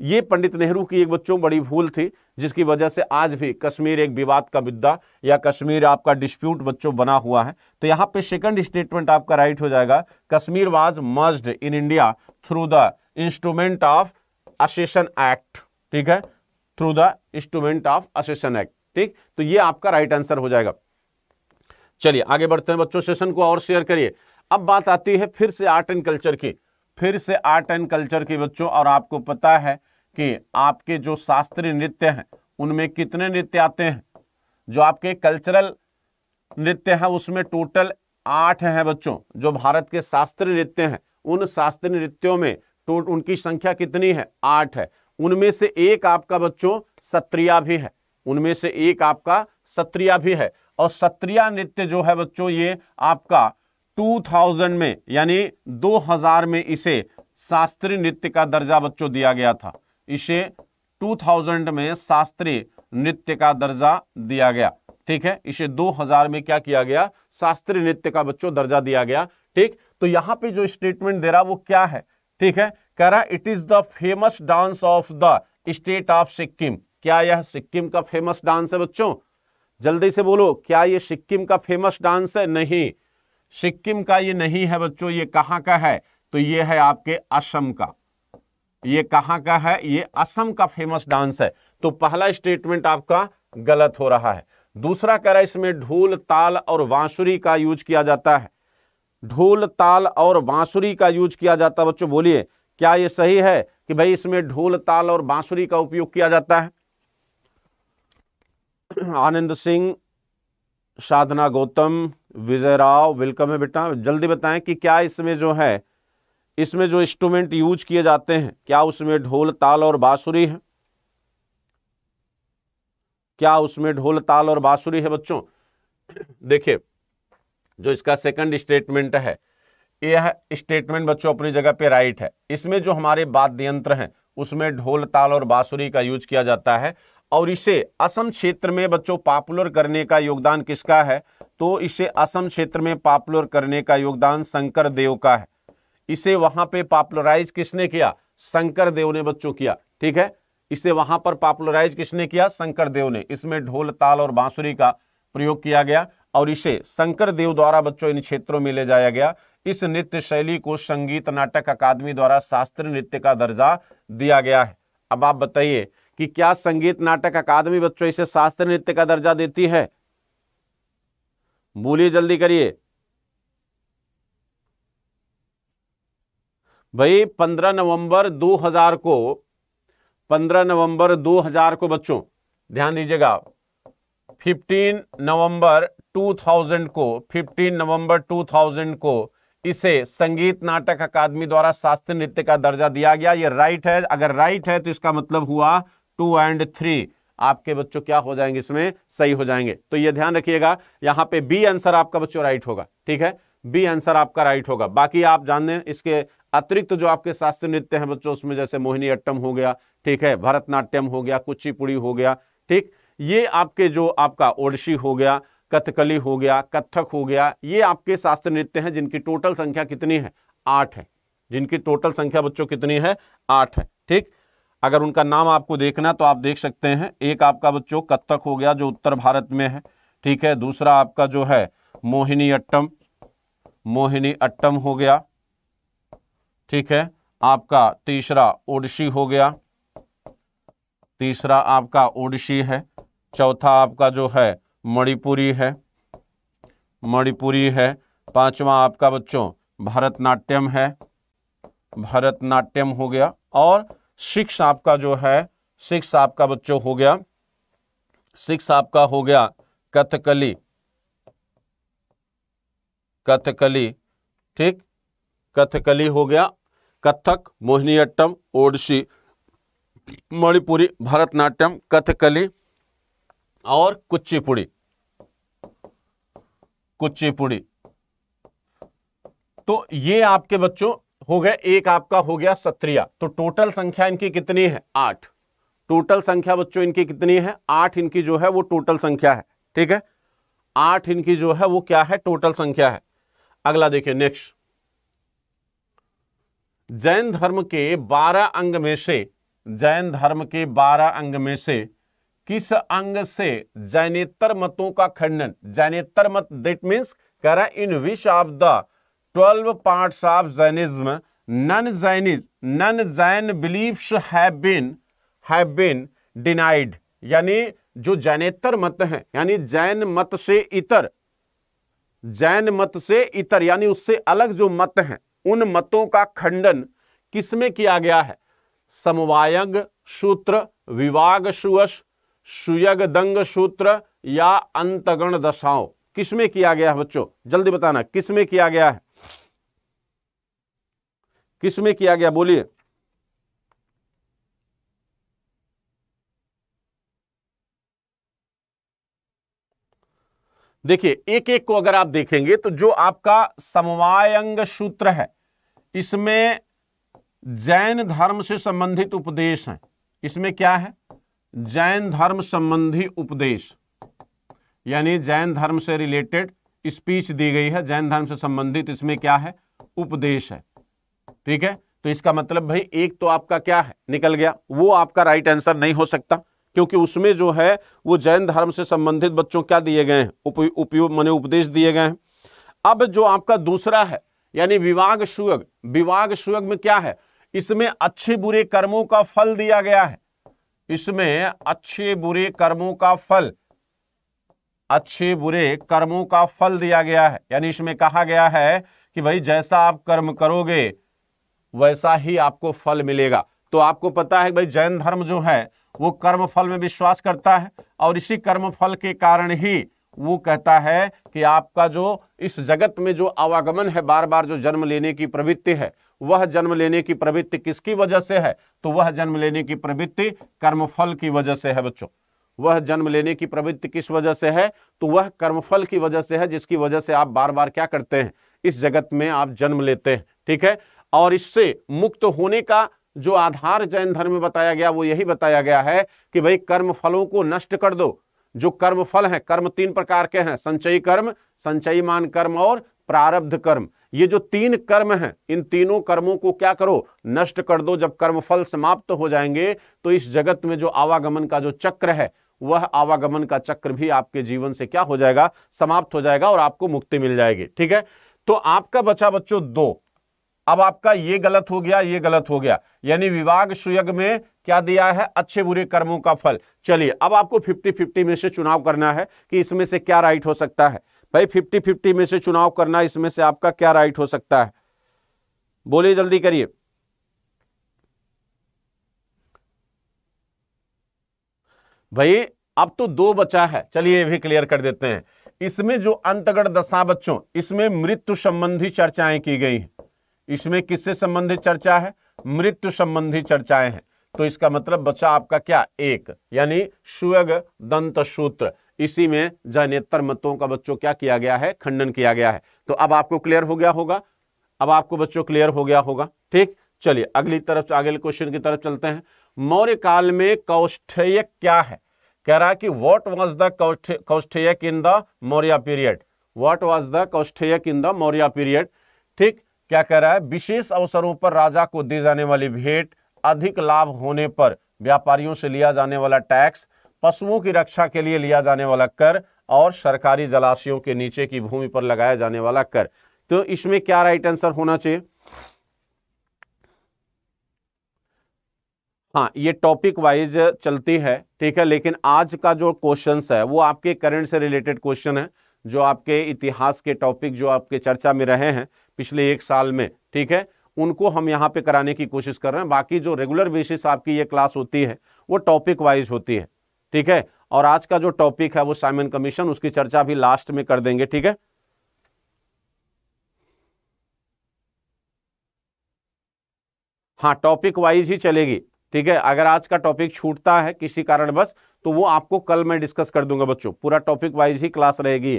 ये पंडित नेहरू की एक बच्चों बड़ी भूल थी जिसकी वजह से आज भी कश्मीर एक विवाद का मुद्दा या कश्मीर आपका डिस्प्यूट बच्चों बना हुआ है तो यहाँ पे सेकंड स्टेटमेंट आपका राइट हो जाएगा Kashmir was merged in India through the instrument of accession act ठीक है through the instrument of accession act ठीक तो ये आपका राइट आंसर हो जाएगा चलिए आगे बढ़ते हैं बच्चों सेशन को और शेयर करिए अब बात आती है फिर से आर्ट एंड कल्चर की फिर से आर्ट एंड कल्चर की बच्चों और आपको पता है कि आपके जो शास्त्रीय नृत्य हैं उनमें कितने नृत्य आते हैं जो आपके कल्चरल नृत्य हैं उसमें टोटल आठ हैं बच्चों जो भारत के शास्त्रीय नृत्य हैं उन शास्त्रीय नृत्यों में तो उनकी संख्या कितनी है आठ है उनमें से एक आपका बच्चों सत्रिया भी है उनमें से एक आपका सत्रिया भी है और सत्रिया नृत्य जो है बच्चों ये आपका 2000 में यानी 2000 में इसे शास्त्रीय नृत्य का दर्जा बच्चों दिया गया था इसे 2000 में शास्त्रीय नृत्य का दर्जा दिया गया ठीक है इसे 2000 में क्या किया गया शास्त्रीय नृत्य का बच्चों दर्जा दिया गया ठीक तो यहां पे जो स्टेटमेंट दे रहा वो क्या है ठीक है कह रहा it is the famous dance of the state of Sikkim क्या यह सिक्किम का फेमस डांस है बच्चों जल्दी से बोलो क्या यह सिक्किम का फेमस डांस है नहीं सिक्किम का ये नहीं है बच्चों ये कहाँ का है तो ये है आपके असम का ये कहां का है ये असम का फेमस डांस है तो पहला स्टेटमेंट आपका गलत हो रहा है दूसरा कह रहा है इसमें ढोल ताल और बांसुरी का यूज किया जाता है ढोल ताल और बांसुरी का यूज किया जाता है बच्चों बोलिए क्या ये सही है कि भाई इसमें ढोल ताल और बांसुरी का उपयोग किया जाता है आनंद सिंह साधना गौतम विजय राव वेलकम है बेटा जल्दी बताएं कि क्या इसमें जो है इसमें जो इंस्ट्रूमेंट यूज किए जाते हैं क्या उसमें ढोल ताल और बांसुरी है क्या उसमें ढोल ताल और बांसुरी है बच्चों देखिए जो इसका सेकंड स्टेटमेंट है यह स्टेटमेंट बच्चों अपनी जगह पे राइट है इसमें जो हमारे वाद्य यंत्र हैं उसमें ढोल ताल और बांसुरी का यूज किया जाता है और इसे असम क्षेत्र में बच्चों पॉपुलर करने का योगदान किसका है तो इसे असम क्षेत्र में पॉपुलर करने का योगदान शंकर देव का है इसे वहां पे पॉपुलराइज किसने किया शंकर देव ने बच्चों किया ठीक है इसे वहां पर पॉपुलराइज किसने किया शंकर देव ने इसमें ढोल ताल और बांसुरी का प्रयोग किया गया और इसे शंकर देव द्वारा बच्चों इन क्षेत्रों में ले जाया गया इस नृत्य शैली को संगीत नाटक अकादमी द्वारा शास्त्रीय नृत्य का दर्जा दिया गया है अब आप बताइए कि क्या संगीत नाटक अकादमी बच्चों इसे शास्त्रीय नृत्य का दर्जा देती है बोलिए जल्दी करिए भाई 15 नवंबर 2000 को 15 नवंबर 2000 को बच्चों ध्यान दीजिएगा 15 नवंबर 2000 को 15 नवंबर 2000 को इसे संगीत नाटक अकादमी द्वारा शास्त्रीय नृत्य का दर्जा दिया गया ये राइट है अगर राइट है तो इसका मतलब हुआ टू एंड थ्री आपके बच्चों क्या हो जाएंगे इसमें सही हो जाएंगे तो ये ध्यान रखिएगा यहां पे बी आंसर आपका बच्चों राइट होगा ठीक है बी आंसर आपका राइट होगा बाकी आप जान लें इसके अतिरिक्त तो जो आपके शास्त्रीय नृत्य हैं बच्चों उसमें जैसे मोहिनी अट्टम हो गया ठीक है भरतनाट्यम हो गया कुचिपुड़ी हो गया ठीक ये आपके जो आपका ओडिशी हो गया कथकली हो गया कथक हो गया ये आपके शास्त्रीय नृत्य हैं जिनकी टोटल संख्या कितनी है आठ है जिनकी टोटल संख्या बच्चों कितनी है आठ है ठीक अगर उनका नाम आपको देखना तो आप देख सकते हैं एक आपका बच्चों कथक हो गया जो उत्तर भारत में है ठीक है दूसरा आपका जो है मोहिनी अट्टम मोहिनी अट्टम हो गया ठीक है आपका तीसरा ओडिशी हो गया तीसरा आपका ओडिशी है चौथा आपका जो है मणिपुरी है मणिपुरी है पांचवा आपका बच्चों भरतनाट्यम है भरतनाट्यम हो गया और सिक्स आपका जो है सिक्स आपका बच्चों हो गया सिक्स आपका हो गया कथकली कथकली ठीक कथकली हो गया कथक मोहिनीअट्टम ओडिशी मणिपुरी भरतनाट्यम कथकली और कुचिपुड़ी कुचिपुड़ी तो ये आपके बच्चों हो गए एक आपका हो गया सत्रिया तो टोटल संख्या इनकी कितनी है आठ टोटल संख्या बच्चों इनकी कितनी है आठ इनकी जो है वो टोटल संख्या है ठीक है आठ इनकी जो है वो क्या है टोटल संख्या है अगला देखिए नेक्स्ट जैन धर्म के बारह अंग में से जैन धर्म के बारह अंग में से किस अंग से जैनेतर मतों का खंडन जैनेतर मत दैट मीन्स कह रहा है in which of the twelve parts of Jainism none Jainism none Jain beliefs have been have been denied यानी जो जैनेतर मत हैं यानी जैन मत से इतर जैन मत से इतर यानी उससे अलग जो मत हैं उन मतों का खंडन किसमें किया गया है समवायंग सूत्र विवाग सुअश सुयग दंग सूत्र या अंतगण दशाओं किसमें किया गया है बच्चों जल्दी बताना किसमें किया गया है किसमें किया गया बोलिए देखिए एक एक को अगर आप देखेंगे तो जो आपका समवायंग सूत्र है इसमें जैन धर्म से संबंधित उपदेश हैं इसमें क्या है जैन धर्म संबंधी उपदेश यानी जैन धर्म से रिलेटेड स्पीच दी गई है जैन धर्म से संबंधित इसमें क्या है उपदेश है ठीक है तो इसका मतलब भाई एक तो आपका क्या है निकल गया वो आपका राइट आंसर नहीं हो सकता क्योंकि उसमें जो है वो जैन धर्म से संबंधित बच्चों क्या दिए गए हैं उपयोग उपयोग उपदेश दिए गए हैं अब जो आपका दूसरा है यानी विवाग सुयग विवाग सुयग में क्या है इसमें अच्छे बुरे कर्मों का फल दिया गया है इसमें अच्छे बुरे कर्मों का फल अच्छे बुरे कर्मों का फल दिया गया है यानी इसमें कहा गया है कि भाई जैसा आप कर्म करोगे वैसा ही आपको फल मिलेगा तो आपको पता है भाई जैन धर्म जो है वो कर्म फल में विश्वास करता है और इसी कर्म फल के कारण ही वो कहता है कि आपका जो इस जगत में जो आवागमन है बार बार जो जन्म लेने की प्रवृत्ति है वह जन्म लेने की प्रवृत्ति किसकी वजह से है तो वह जन्म लेने की प्रवृत्ति कर्मफल की वजह से है बच्चों वह जन्म लेने की प्रवृत्ति किस वजह से है तो वह कर्मफल की वजह से है जिसकी वजह से आप बार बार क्या करते हैं इस जगत में आप जन्म लेते हैं ठीक है और इससे मुक्त होने का जो आधार जैन धर्म में बताया गया वो यही बताया गया है कि भाई कर्म फलों को नष्ट कर दो जो कर्म फल हैं कर्म तीन प्रकार के हैं संचयी कर्म संचयी मान कर्म और प्रारब्ध कर्म ये जो तीन कर्म हैं इन तीनों कर्मों को क्या करो नष्ट कर दो जब कर्म फल समाप्त हो जाएंगे तो इस जगत में जो आवागमन का जो चक्र है वह आवागमन का चक्र भी आपके जीवन से क्या हो जाएगा समाप्त हो जाएगा और आपको मुक्ति मिल जाएगी ठीक है तो आपका बचा बच्चों दो अब आपका ये गलत हो गया ये गलत हो गया यानी विवाह सुयग में क्या दिया है अच्छे बुरे कर्मों का फल चलिए अब आपको फिफ्टी फिफ्टी में से चुनाव करना है कि इसमें से क्या राइट हो सकता है भाई फिफ्टी फिफ्टी में से चुनाव करना इसमें से आपका क्या राइट हो सकता है बोलिए जल्दी करिए भाई अब तो दो बचा है चलिए भी क्लियर कर देते हैं इसमें जो अंतगढ़ दशा बच्चों इसमें मृत्यु संबंधी चर्चाएं की गई हैं इसमें किससे संबंधित चर्चा है मृत्यु संबंधी चर्चाएं हैं तो इसका मतलब बचा आपका क्या एक यानी सुयग दंत सूत्र इसी में जनेतर मतों का बच्चों क्या किया गया है खंडन किया गया है तो अब आपको क्लियर हो गया होगा अब आपको बच्चों क्लियर हो गया होगा ठीक चलिए अगली तरफ अगले क्वेश्चन की तरफ चलते हैं मौर्य काल में कौष्ठेय क्या है कह रहा है कि व्हाट वाज द कौष्ठेय in the Maurya period what was the कौष्ठेय इन द मौर्य पीरियड ठीक क्या कह रहा है विशेष अवसरों पर राजा को दी जाने वाली भेंट अधिक लाभ होने पर व्यापारियों से लिया जाने वाला टैक्स पशुओं की रक्षा के लिए लिया जाने वाला कर और सरकारी जलाशयों के नीचे की भूमि पर लगाया जाने वाला कर तो इसमें क्या राइट आंसर होना चाहिए हाँ ये टॉपिक वाइज चलती है ठीक है लेकिन आज का जो क्वेश्चन है वो आपके करंट से रिलेटेड क्वेश्चन है जो आपके इतिहास के टॉपिक जो आपके चर्चा में रहे हैं पिछले एक साल में ठीक है उनको हम यहाँ पे कराने की कोशिश कर रहे हैं बाकी जो रेगुलर बेसिस आपकी ये क्लास होती है वो टॉपिक वाइज होती है ठीक है और आज का जो टॉपिक है वो साइमन कमीशन उसकी चर्चा भी लास्ट में कर देंगे ठीक है हाँ टॉपिक वाइज ही चलेगी ठीक है अगर आज का टॉपिक छूटता है किसी कारणवश तो वो आपको कल मैं डिस्कस कर दूंगा बच्चों पूरा टॉपिक वाइज ही क्लास रहेगी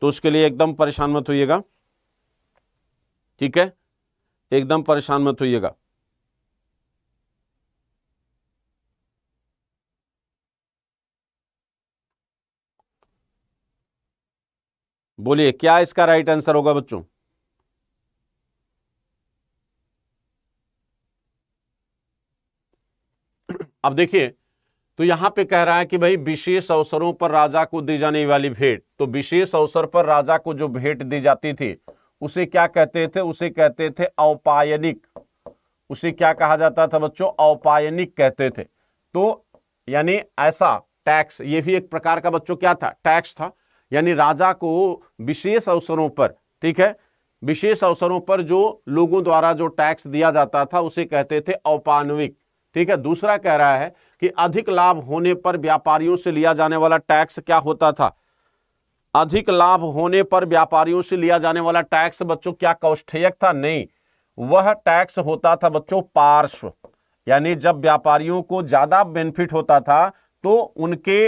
तो उसके लिए एकदम परेशान मत होइएगा ठीक है एकदम परेशान मत होइएगा बोलिए क्या इसका राइट आंसर होगा बच्चों अब देखिए तो यहां पे कह रहा है कि भाई विशेष अवसरों पर राजा को दी जाने वाली भेंट तो विशेष अवसर पर राजा को जो भेंट दी जाती थी उसे क्या कहते थे उसे कहते थे औपायनिक उसे क्या कहा जाता था बच्चों औपायनिक कहते थे तो यानी ऐसा टैक्स ये भी एक प्रकार का बच्चों क्या था टैक्स था यानी राजा को विशेष अवसरों पर ठीक है विशेष अवसरों पर जो लोगों द्वारा जो टैक्स दिया जाता था उसे कहते थे औपानविक ठीक है दूसरा कह रहा है कि अधिक लाभ होने पर व्यापारियों से लिया जाने वाला टैक्स क्या होता था अधिक लाभ होने पर व्यापारियों से लिया जाने वाला टैक्स बच्चों क्या कौष्ठेयक था नहीं वह टैक्स होता था बच्चों पार्श्व यानी जब व्यापारियों को ज्यादा बेनिफिट होता था तो उनके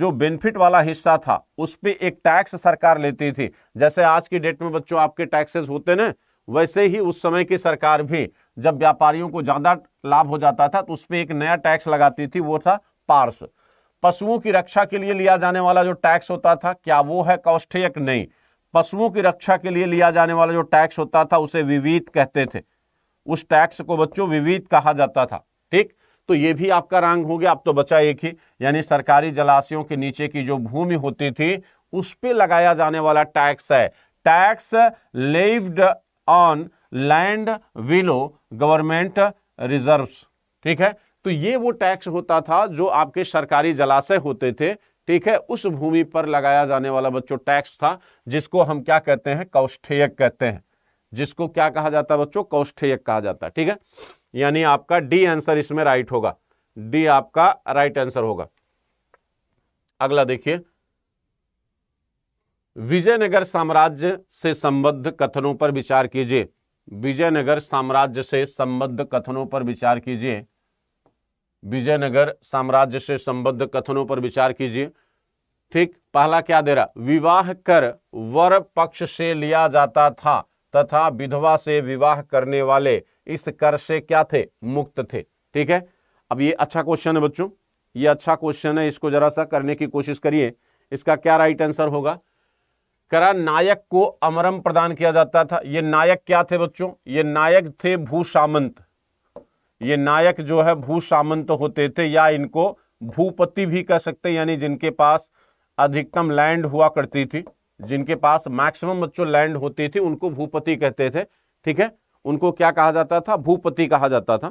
जो बेनिफिट वाला हिस्सा था उस पर एक टैक्स सरकार लेती थी जैसे आज की डेट में बच्चों आपके टैक्सेस होते ना वैसे ही उस समय की सरकार भी जब व्यापारियों को ज्यादा लाभ हो जाता था तो उस पर एक नया टैक्स लगाती थी वो था पार्श्व पशुओं की रक्षा के लिए लिया जाने वाला जो टैक्स होता था क्या वो है कौष्ठेयक नहीं पशुओं की रक्षा के लिए लिया जाने वाला जो टैक्स होता था उसे विविध कहते थे उस टैक्स को बच्चों विविध कहा जाता था ठीक तो ये भी आपका रंग हो गया अब तो बचा एक ही यानी सरकारी जलाशयों के नीचे की जो भूमि होती थी उस पर लगाया जाने वाला टैक्स है टैक्स लेव्ड ऑन लैंड विलो गवर्नमेंट रिजर्व्स ठीक है तो ये वो टैक्स होता था जो आपके सरकारी जलाशय होते थे ठीक है उस भूमि पर लगाया जाने वाला बच्चों टैक्स था जिसको हम क्या कहते हैं कौष्ठेयक कहते हैं जिसको क्या कहा जाता है बच्चों कौष्ठेयक कहा जाता है ठीक है यानी आपका डी आंसर इसमें राइट होगा डी आपका राइट आंसर होगा अगला देखिए विजयनगर साम्राज्य से संबद्ध कथनों पर विचार कीजिए विजयनगर साम्राज्य से संबद्ध कथनों पर विचार कीजिए विजयनगर साम्राज्य से संबद्ध कथनों पर विचार कीजिए ठीक पहला क्या दे रहा विवाह कर वर पक्ष से लिया जाता था तथा विधवा से विवाह करने वाले इस कर से क्या थे मुक्त थे ठीक है अब ये अच्छा क्वेश्चन है बच्चों ये अच्छा क्वेश्चन है इसको जरा सा करने की कोशिश करिए इसका क्या राइट आंसर होगा करा नायक को अमरम प्रदान किया जाता था ये नायक क्या थे बच्चों ये नायक थे भूसामंत ये नायक जो है भू सामंत होते थे या इनको भूपति भी कह सकते यानी जिनके पास अधिकतम लैंड हुआ करती थी जिनके पास मैक्सिमम बच्चों लैंड होती थी उनको भूपति कहते थे ठीक है उनको क्या कहा जाता था भूपति कहा जाता था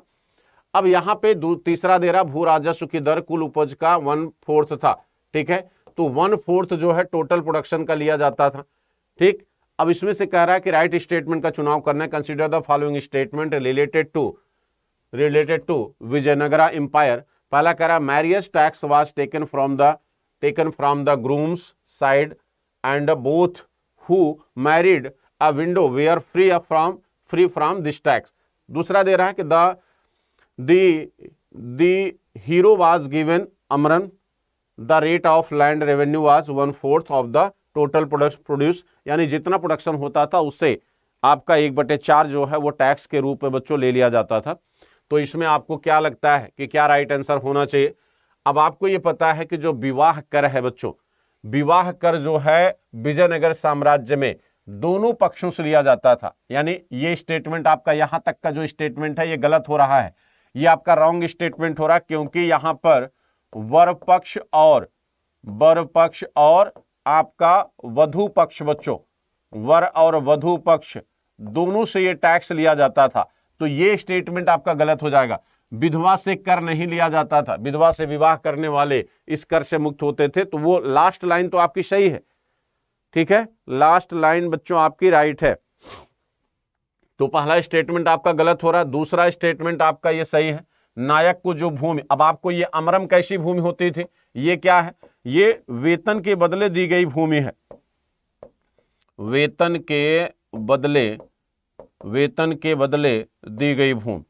अब यहाँ पे तीसरा दे रहा भू राजस्व की दर कुल उपज का वन फोर्थ था ठीक है तो वन फोर्थ जो है टोटल प्रोडक्शन का लिया जाता था ठीक अब इसमें से कह रहा है कि राइट स्टेटमेंट का चुनाव करना है consider the following statement related to related to Vijayanagara Empire, Palakkara marriage tax was taken from the taken from the groom's side and both who married a window were free from free from this tax. दूसरा दे रहा है कि the the the hero was given amran the rate of land revenue was one fourth of the total products produce यानी जितना production होता था उससे आपका एक बटे चार जो है वो टैक्स के रूप में बच्चों ले लिया जाता था तो इसमें आपको क्या लगता है कि क्या राइट आंसर होना चाहिए अब आपको यह पता है कि जो विवाह कर है बच्चों विवाह कर जो है विजयनगर साम्राज्य में दोनों पक्षों से लिया जाता था यानी ये स्टेटमेंट आपका यहां तक का जो स्टेटमेंट है ये गलत हो रहा है ये आपका रॉन्ग स्टेटमेंट हो रहा है क्योंकि यहां पर वर पक्ष और वर पक्ष और आपका वधु पक्ष बच्चों वर और वधु पक्ष दोनों से ये टैक्स लिया जाता था तो ये स्टेटमेंट आपका गलत हो जाएगा विधवा से कर नहीं लिया जाता था विधवा से विवाह करने वाले इस कर से मुक्त होते थे तो वो लास्ट लाइन तो आपकी सही है ठीक है लास्ट लाइन बच्चों आपकी राइट है तो पहला स्टेटमेंट आपका गलत हो रहा है दूसरा स्टेटमेंट आपका ये सही है नायक को जो भूमि अब आपको ये अमरम कैसी भूमि होती थी ये क्या है ये वेतन के बदले दी गई भूमि है वेतन के बदले वेतन के बदले दी गई भूमि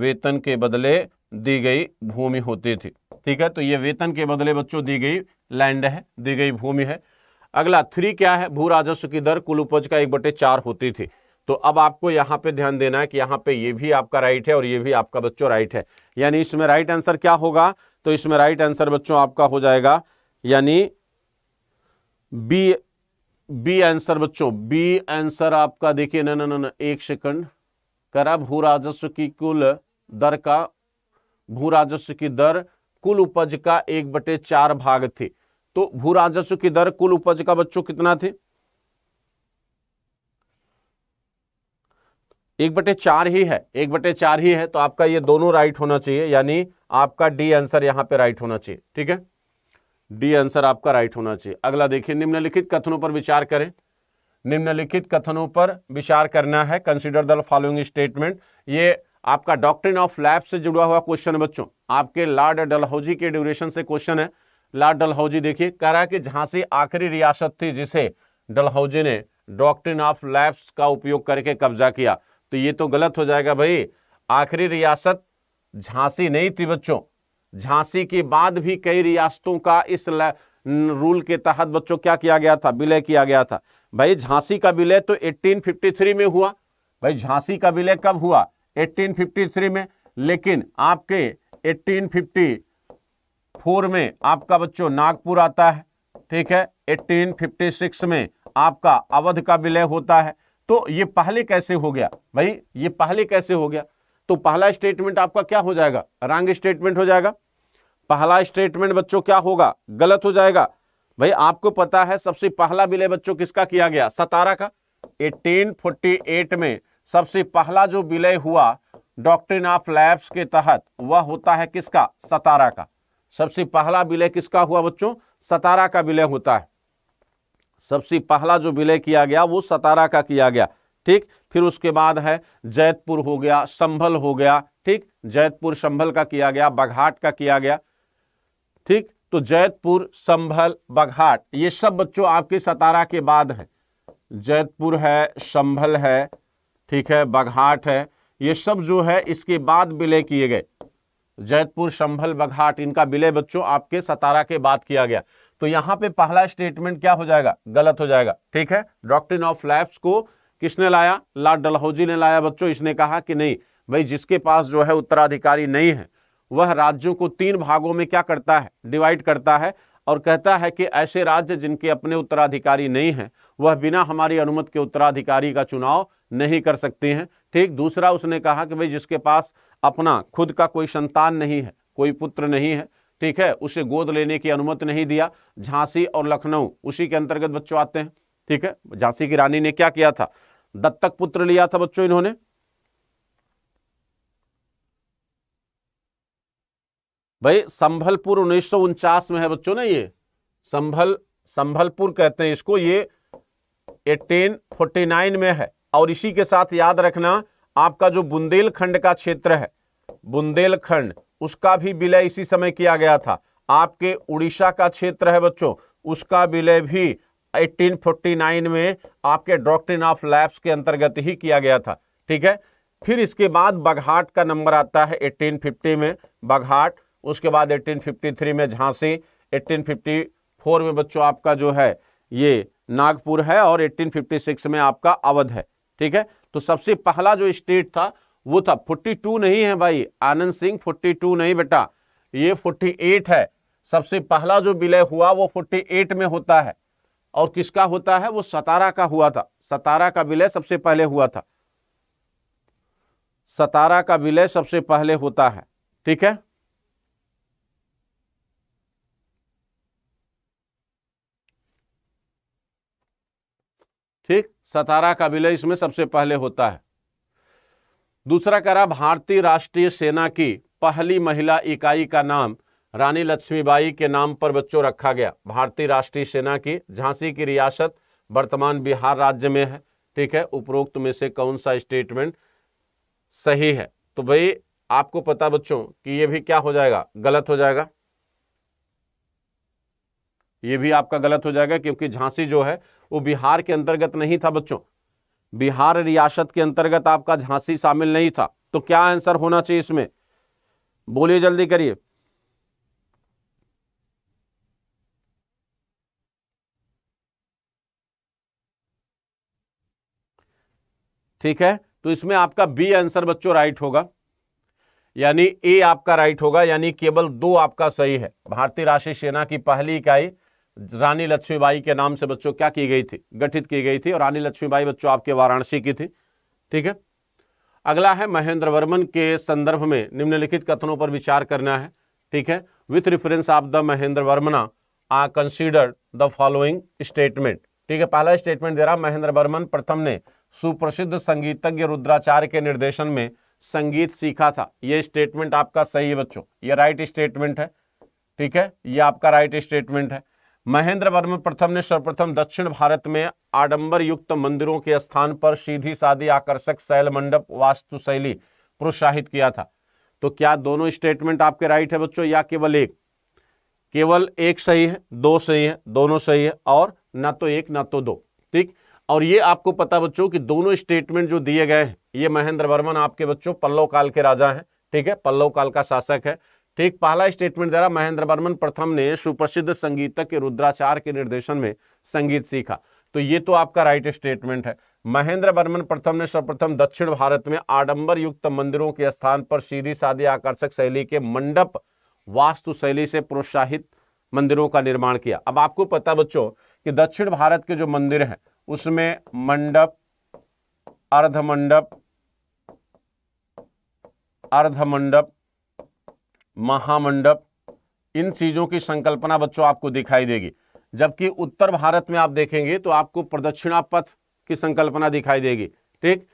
वेतन के बदले दी गई भूमि होती थी ठीक है तो ये वेतन के बदले बच्चों दी गई लैंड है दी गई भूमि है अगला थ्री क्या है भू राजस्व की दर कुल उपज का एक बटे चार होती थी तो अब आपको यहाँ पे ध्यान देना है कि यहाँ पे ये भी आपका राइट है और ये भी आपका बच्चों राइट है यानी इसमें राइट आंसर क्या होगा तो इसमें राइट आंसर बच्चों आपका हो जाएगा यानी बी बी आंसर बच्चों बी आंसर आपका देखिए न न न एक सेकंड करा भू राजस्व की कुल दर का भू राजस्व की दर कुल उपज का एक बटे चार भाग थी तो भू राजस्व की दर कुल उपज का बच्चों कितना थे एक बटे चार ही है एक बटे चार ही है तो आपका ये दोनों राइट होना चाहिए यानी आपका डी आंसर यहां पे राइट होना चाहिए ठीक है डी आंसर आपका राइट होना चाहिए अगला देखिए निम्नलिखित कथनों पर विचार करें निम्नलिखित कथनों पर विचार करना है कंसिडर द फॉलोइंग स्टेटमेंट ये आपका डॉक्ट्रिन ऑफ लैब से जुड़ा हुआ क्वेश्चन है बच्चों आपके लॉर्ड डलहौजी के ड्यूरेशन से क्वेश्चन है लॉर्ड डलहौजी देखिए कह रहा है कि झांसी आखिरी रियासत थी जिसे डलहौजी ने डॉक्ट्रिन ऑफ लैब्स का उपयोग करके कब्जा किया तो ये तो गलत हो जाएगा भाई आखिरी रियासत झांसी नहीं थी बच्चों झांसी के बाद भी कई रियासतों का इस रूल के तहत बच्चों क्या किया गया था विलय किया गया था भाई झांसी का विलय तो 1853 में हुआ भाई झांसी का विलय कब हुआ 1853 में लेकिन आपके 1854 में आपका बच्चों नागपुर आता है ठीक है 1856 में आपका अवध का विलय होता है तो ये पहले कैसे हो गया भाई ये पहले कैसे हो गया तो पहला स्टेटमेंट आपका क्या हो जाएगा रंग स्टेटमेंट हो जाएगा पहला स्टेटमेंट बच्चों क्या होगा गलत हो जाएगा भाई आपको पता है सबसे पहला विलय बच्चों किसका किया गया सतारा का 1848 में सबसे पहला जो विलय हुआ डॉक्ट्रिन ऑफ लैब्स के तहत वह होता है किसका सतारा का सबसे पहला विलय किसका हुआ बच्चों सतारा का विलय होता है सबसे पहला जो विलय किया गया वो सतारा का किया गया ठीक फिर उसके बाद है जैतपुर हो गया संभल हो गया ठीक जैतपुर संभल का किया गया बघाट का किया गया ठीक तो जैतपुर संभल बघाट ये सब बच्चों आपके सतारा के बाद है जैतपुर है संभल है ठीक है बघाट है ये सब जो है इसके बाद विलय किए गए जैतपुर संभल बघाट इनका विलय बच्चों आपके सतारा के बाद किया गया तो यहां पे पहला स्टेटमेंट क्या हो जाएगा गलत हो जाएगा ठीक है डॉक्ट्रिन ऑफ लैब्स को किसने लाया लॉर्ड डलहौजी ने लाया बच्चों इसने कहा कि नहीं भाई जिसके पास जो है उत्तराधिकारी नहीं है वह राज्यों को तीन भागों में क्या करता है डिवाइड करता है और कहता है कि ऐसे राज्य जिनके अपने उत्तराधिकारी नहीं हैं वह बिना हमारी अनुमति के उत्तराधिकारी का चुनाव नहीं कर सकते हैं ठीक दूसरा उसने कहा कि भाई जिसके पास अपना खुद का कोई संतान नहीं है कोई पुत्र नहीं है ठीक है उसे गोद लेने की अनुमति नहीं दिया झांसी और लखनऊ उसी के अंतर्गत बच्चों आते हैं ठीक है झांसी की रानी ने क्या किया था दत्तक पुत्र लिया था बच्चों इन्होंने भाई संभलपुर उन्नीस में है बच्चों ने ये संभल संभलपुर कहते हैं इसको ये एटीन फोर्टी नाइन में है और इसी के साथ याद रखना आपका जो बुंदेलखंड का क्षेत्र है बुंदेलखंड उसका भी विलय इसी समय किया गया था आपके उड़ीसा का क्षेत्र है बच्चों उसका विलय भी 1849 में आपके डॉक्ट्रिन ऑफ लैब्स के अंतर्गत ही किया गया था ठीक है फिर इसके बाद बघाट का नंबर आता है 1850 में बघाट उसके बाद 1853 में झांसी 1854 में बच्चों आपका जो है ये नागपुर है और 1856 में आपका अवध है ठीक है तो सबसे पहला जो स्टेट था वो था 42 नहीं है भाई आनंद सिंह 42 नहीं बेटा ये 48 है सबसे पहला जो विलय हुआ वो 48 में होता है और किसका होता है वो सतारा का हुआ था सतारा का विलय सबसे पहले हुआ था सतारा का विलय सबसे पहले होता है ठीक है ठीक सतारा का विलय इसमें सबसे पहले होता है दूसरा करा भारतीय राष्ट्रीय सेना की पहली महिला इकाई का नाम रानी लक्ष्मीबाई के नाम पर बच्चों रखा गया भारतीय राष्ट्रीय सेना की झांसी की रियासत वर्तमान बिहार राज्य में है ठीक है उपरोक्त में से कौन सा स्टेटमेंट सही है तो भाई आपको पता बच्चों कि ये भी क्या हो जाएगा गलत हो जाएगा ये भी आपका गलत हो जाएगा क्योंकि झांसी जो है वो बिहार के अंतर्गत नहीं था बच्चों बिहार रियासत के अंतर्गत आपका झांसी शामिल नहीं था तो क्या आंसर होना चाहिए इसमें बोलिए जल्दी करिए ठीक है तो इसमें आपका बी आंसर बच्चों राइट होगा यानी ए आपका राइट होगा यानी केवल दो आपका सही है भारतीय राष्ट्रीय सेना की पहली इकाई रानी लक्ष्मीबाई के नाम से बच्चों क्या की गई थी गठित की गई थी और रानी लक्ष्मीबाई बच्चों आपके वाराणसी की थी ठीक है अगला है महेंद्र वर्मन के संदर्भ में निम्नलिखित कथनों पर विचार करना है ठीक है with reference of the Mahendra Varman आ कंसिडर द फॉलोइंग स्टेटमेंट ठीक है पहला स्टेटमेंट दे रहा महेंद्र वर्मन प्रथम ने सुप्रसिद्ध संगीतज्ञ रुद्राचार्य के निर्देशन में संगीत सीखा था यह स्टेटमेंट आपका सही है बच्चों ये राइट स्टेटमेंट है ठीक है ये आपका राइट स्टेटमेंट है महेंद्र वर्मन प्रथम ने सर्वप्रथम दक्षिण भारत में आडंबर युक्त मंदिरों के स्थान पर सीधी सादी आकर्षक शैल मंडप वास्तुशैली प्रोत्साहित किया था तो क्या दोनों स्टेटमेंट आपके राइट है बच्चों या केवल एक केवल एक सही है दो सही है दोनों सही है और न तो एक न तो दो ठीक और ये आपको पता बच्चों कि दोनों स्टेटमेंट जो दिए गए हैं ये महेंद्र वर्मन आपके बच्चों पल्लव काल के राजा हैं ठीक है पल्लव काल का शासक है ठीक तो पहला स्टेटमेंट जरा महेंद्र वर्मन प्रथम ने सुप्रसिद्ध संगीतज्ञ रुद्राचार के निर्देशन में संगीत सीखा तो ये तो आपका राइट स्टेटमेंट है महेंद्र वर्मन प्रथम ने सर्वप्रथम दक्षिण भारत में आडंबर युक्त मंदिरों के स्थान पर सीधी सादी आकर्षक शैली के मंडप वास्तु शैली से प्रोत्साहित मंदिरों का निर्माण किया अब आपको पता बच्चों कि दक्षिण भारत के जो मंदिर हैं उसमें मंडप अर्धमंडप अर्धमंडप महामंडप इन चीज़ों की संकल्पना बच्चों आपको दिखाई देगी जबकि उत्तर भारत में आप देखेंगे तो आपको प्रदक्षिणा पथ की संकल्पना दिखाई देगी ठीक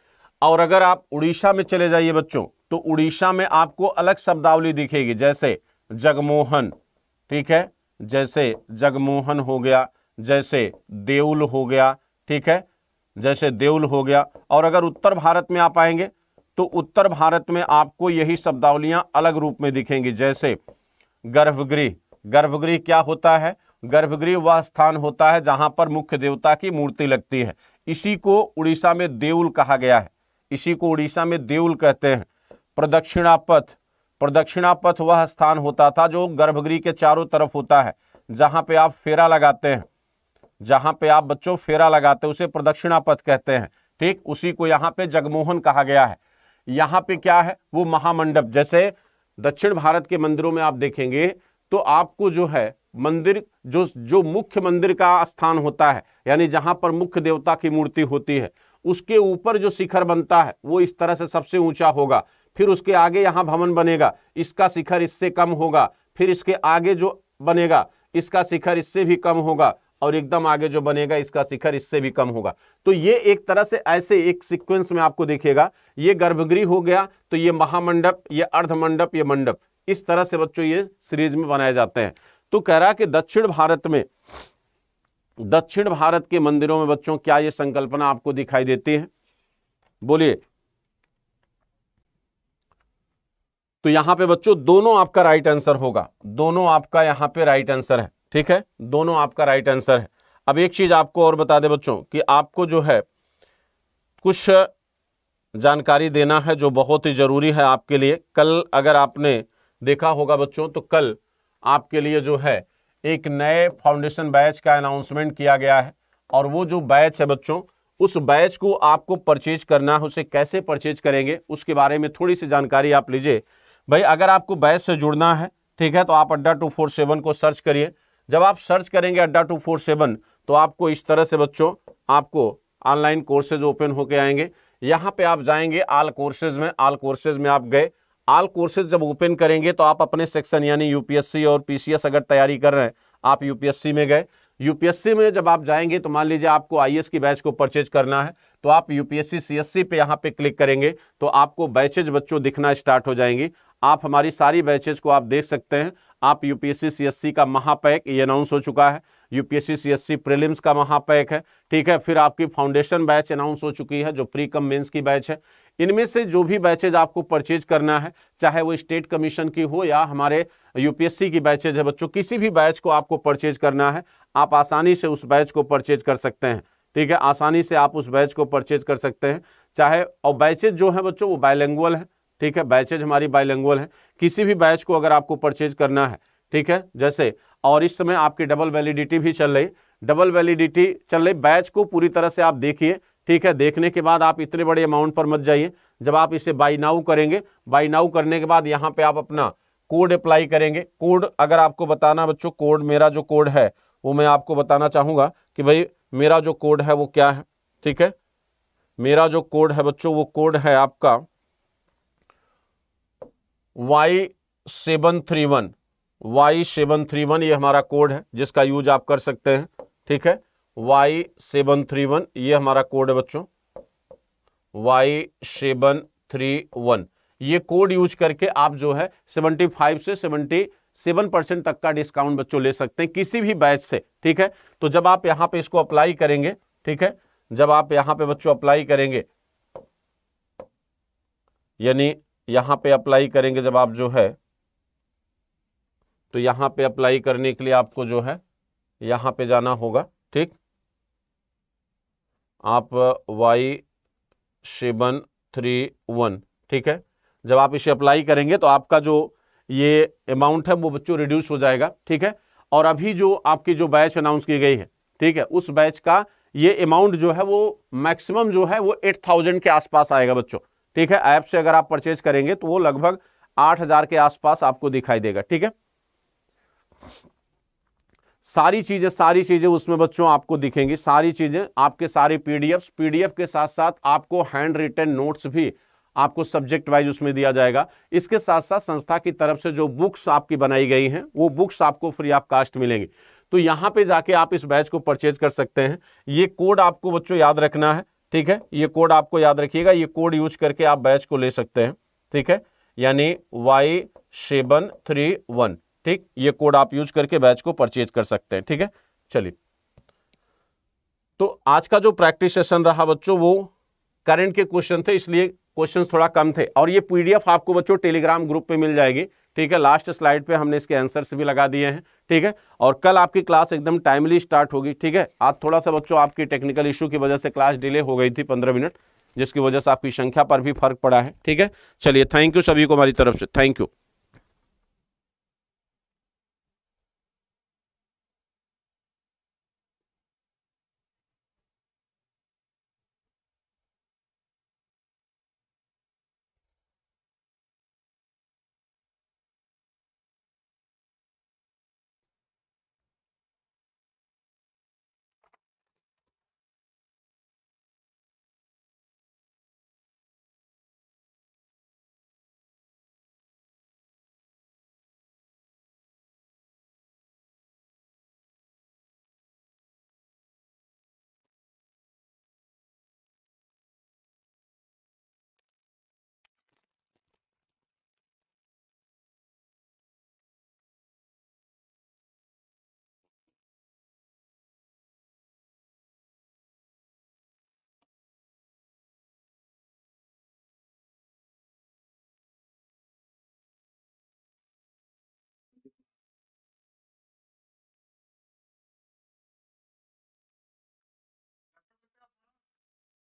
और अगर आप उड़ीसा में चले जाइए बच्चों तो उड़ीसा में आपको अलग शब्दावली दिखेगी जैसे जगमोहन ठीक है जैसे जगमोहन हो गया जैसे देउल हो गया ठीक है जैसे देउल हो गया और अगर उत्तर भारत में आप आएंगे तो उत्तर भारत में आपको यही शब्दावलियां अलग रूप में दिखेंगी जैसे गर्भगृह गर्भगृह क्या होता है गर्भगृह वह स्थान होता है जहां पर मुख्य देवता की मूर्ति लगती है इसी को उड़ीसा में देउल कहा गया है इसी को उड़ीसा में देउल कहते हैं प्रदक्षिणा पथ प्रदक्षिणा पथ वह स्थान होता था जो गर्भगृह के चारों तरफ होता है जहां पे आप फेरा लगाते हैं जहां पे आप बच्चों फेरा लगाते हैं उसे प्रदक्षिणा पथ कहते हैं ठीक उसी को यहाँ पे जगमोहन कहा गया है यहाँ पे क्या है वो महामंडप जैसे दक्षिण भारत के मंदिरों में आप देखेंगे तो आपको जो है मंदिर जो जो मुख्य मंदिर का स्थान होता है यानी जहाँ पर मुख्य देवता की मूर्ति होती है उसके ऊपर जो शिखर बनता है वो इस तरह से सबसे ऊंचा होगा फिर उसके आगे यहाँ भवन बनेगा इसका शिखर इससे कम होगा फिर इसके आगे जो बनेगा इसका शिखर इससे भी कम होगा और एकदम आगे जो बनेगा इसका शिखर इससे भी कम होगा तो ये एक तरह से ऐसे एक सीक्वेंस में आपको देखिएगा ये गर्भगृह हो गया तो ये महामंडप ये अर्धमंडप ये मंडप इस तरह से बच्चों ये सीरीज में बनाए जाते हैं तो कह रहा कि दक्षिण भारत में दक्षिण भारत के मंदिरों में बच्चों क्या ये संकल्पना आपको दिखाई देती है बोलिए तो यहां पे बच्चों दोनों आपका राइट आंसर होगा दोनों आपका यहां पे राइट आंसर है ठीक है दोनों आपका राइट आंसर है अब एक चीज़ आपको और बता दे बच्चों कि आपको जो है कुछ जानकारी देना है जो बहुत ही ज़रूरी है आपके लिए कल अगर आपने देखा होगा बच्चों तो कल आपके लिए जो है एक नए फाउंडेशन बैच का अनाउंसमेंट किया गया है और वो जो बैच है बच्चों उस बैच को आपको परचेज करना है उसे कैसे परचेज करेंगे उसके बारे में थोड़ी सी जानकारी आप लीजिए भाई अगर आपको बैच से जुड़ना है ठीक है तो आप अड्डा टू फोर सेवन को सर्च करिए जब आप सर्च करेंगे अड्डा टू फोर सेवन तो आपको इस तरह से बच्चों आपको ऑनलाइन कोर्सेज ओपन होके आएंगे यहाँ पे आप जाएंगे आल कोर्सेज में आल कोर्सेज में आप गए आल कोर्सेज जब ओपन करेंगे तो आप अपने सेक्शन यानी यूपीएससी और पीसीएस अगर तैयारी कर रहे हैं आप यूपीएससी में गए यूपीएससी में जब आप जाएंगे तो मान लीजिए आपको आई की बैच को परचेज करना है तो आप यूपीएससी सी पे यहाँ पे क्लिक करेंगे तो आपको बैचेज बच्चों दिखना स्टार्ट हो जाएंगी आप हमारी सारी बैचेज को आप देख सकते हैं आप यूपीएससी सीएससी का महापैक ये अनाउंस हो चुका है यूपीएससी सीएससी प्रीलिम्स का महापैक है ठीक है फिर आपकी फाउंडेशन बैच अनाउंस हो चुकी है जो प्री कम मेन्स की बैच है इनमें से जो भी बैचेज आपको परचेज करना है चाहे वो स्टेट कमीशन की हो या हमारे यूपीएससी की बैचेज है बच्चों किसी भी बैच को आपको परचेज करना है आप आसानी से उस बैच को परचेज कर सकते हैं ठीक है आसानी से आप उस बैच को परचेज कर सकते हैं चाहे और बैचेज जो है बच्चों वो बायलैंगल है ठीक है बैचेज हमारी बायलैंगल है किसी भी बैच को अगर आपको परचेज करना है ठीक है जैसे और इस समय आपकी डबल वैलिडिटी भी चल रही डबल वैलिडिटी चल रही बैच को पूरी तरह से आप देखिए ठीक है देखने के बाद आप इतने बड़े अमाउंट पर मत जाइए जब आप इसे बाई नाउ करेंगे बाई नाउ करने के बाद यहाँ पे आप अपना कोड अप्लाई करेंगे कोड अगर आपको बताना बच्चों कोड मेरा जो कोड है वो मैं आपको बताना चाहूँगा कि भाई मेरा जो कोड है वो क्या है ठीक है मेरा जो कोड है बच्चों वो कोड है आपका Y seven three one Y seven three one ये हमारा कोड है जिसका यूज आप कर सकते हैं ठीक है वाई सेवन थ्री वन ये हमारा कोड है बच्चों वाई सेवन थ्री वन ये कोड यूज करके आप जो है सेवेंटी फाइव से सेवेंटी सेवन परसेंट तक का डिस्काउंट बच्चों ले सकते हैं किसी भी बैच से ठीक है तो जब आप यहां पे इसको अप्लाई करेंगे ठीक है जब आप यहां पे बच्चों अप्लाई करेंगे यानी यहाँ पे अप्लाई करेंगे जब आप जो है तो यहाँ पे अप्लाई करने के लिए आपको जो है यहाँ पे जाना होगा ठीक आप वाई सेवन थ्री वन ठीक है जब आप इसे अप्लाई करेंगे तो आपका जो ये अमाउंट है वो बच्चों रिड्यूस हो जाएगा ठीक है और अभी जो आपकी जो बैच अनाउंस की गई है ठीक है उस बैच का ये अमाउंट जो है वो मैक्सिमम जो है वो एट थाउजेंड के आसपास आएगा बच्चों ठीक है ऐप से अगर आप परचेज करेंगे तो वो लगभग आठ हजार के आसपास आपको दिखाई देगा ठीक है सारी चीजें सारी चीजें उसमें बच्चों आपको दिखेंगी सारी चीजें आपके सारे पीडीएफ पीडीएफ के साथ साथ आपको हैंड रिटर्न नोट्स भी आपको सब्जेक्ट वाइज उसमें दिया जाएगा इसके साथ साथ संस्था की तरफ से जो बुक्स आपकी बनाई गई हैं वो बुक्स आपको फ्री ऑफ कास्ट मिलेंगी तो यहाँ पे जाके आप इस बैच को परचेज कर सकते हैं ये कोड आपको बच्चों याद रखना है ठीक है ये कोड आपको याद रखिएगा ये कोड यूज करके आप बैच को ले सकते हैं ठीक है यानी वाई सेवन थ्री वन ठीक ये कोड आप यूज करके बैच को परचेज कर सकते हैं ठीक है चलिए तो आज का जो प्रैक्टिस सेशन रहा बच्चों वो करंट के क्वेश्चन थे इसलिए क्वेश्चन थोड़ा कम थे और ये पीडीएफ आपको बच्चों टेलीग्राम ग्रुप पे मिल जाएगी ठीक है लास्ट स्लाइड पे हमने इसके आंसर्स भी लगा दिए हैं ठीक है और कल आपकी क्लास एकदम टाइमली स्टार्ट होगी ठीक है आज थोड़ा सा बच्चों आपकी टेक्निकल इशू की वजह से क्लास डिले हो गई थी पंद्रह मिनट जिसकी वजह से आपकी संख्या पर भी फर्क पड़ा है ठीक है चलिए थैंक यू सभी को हमारी तरफ से थैंक यू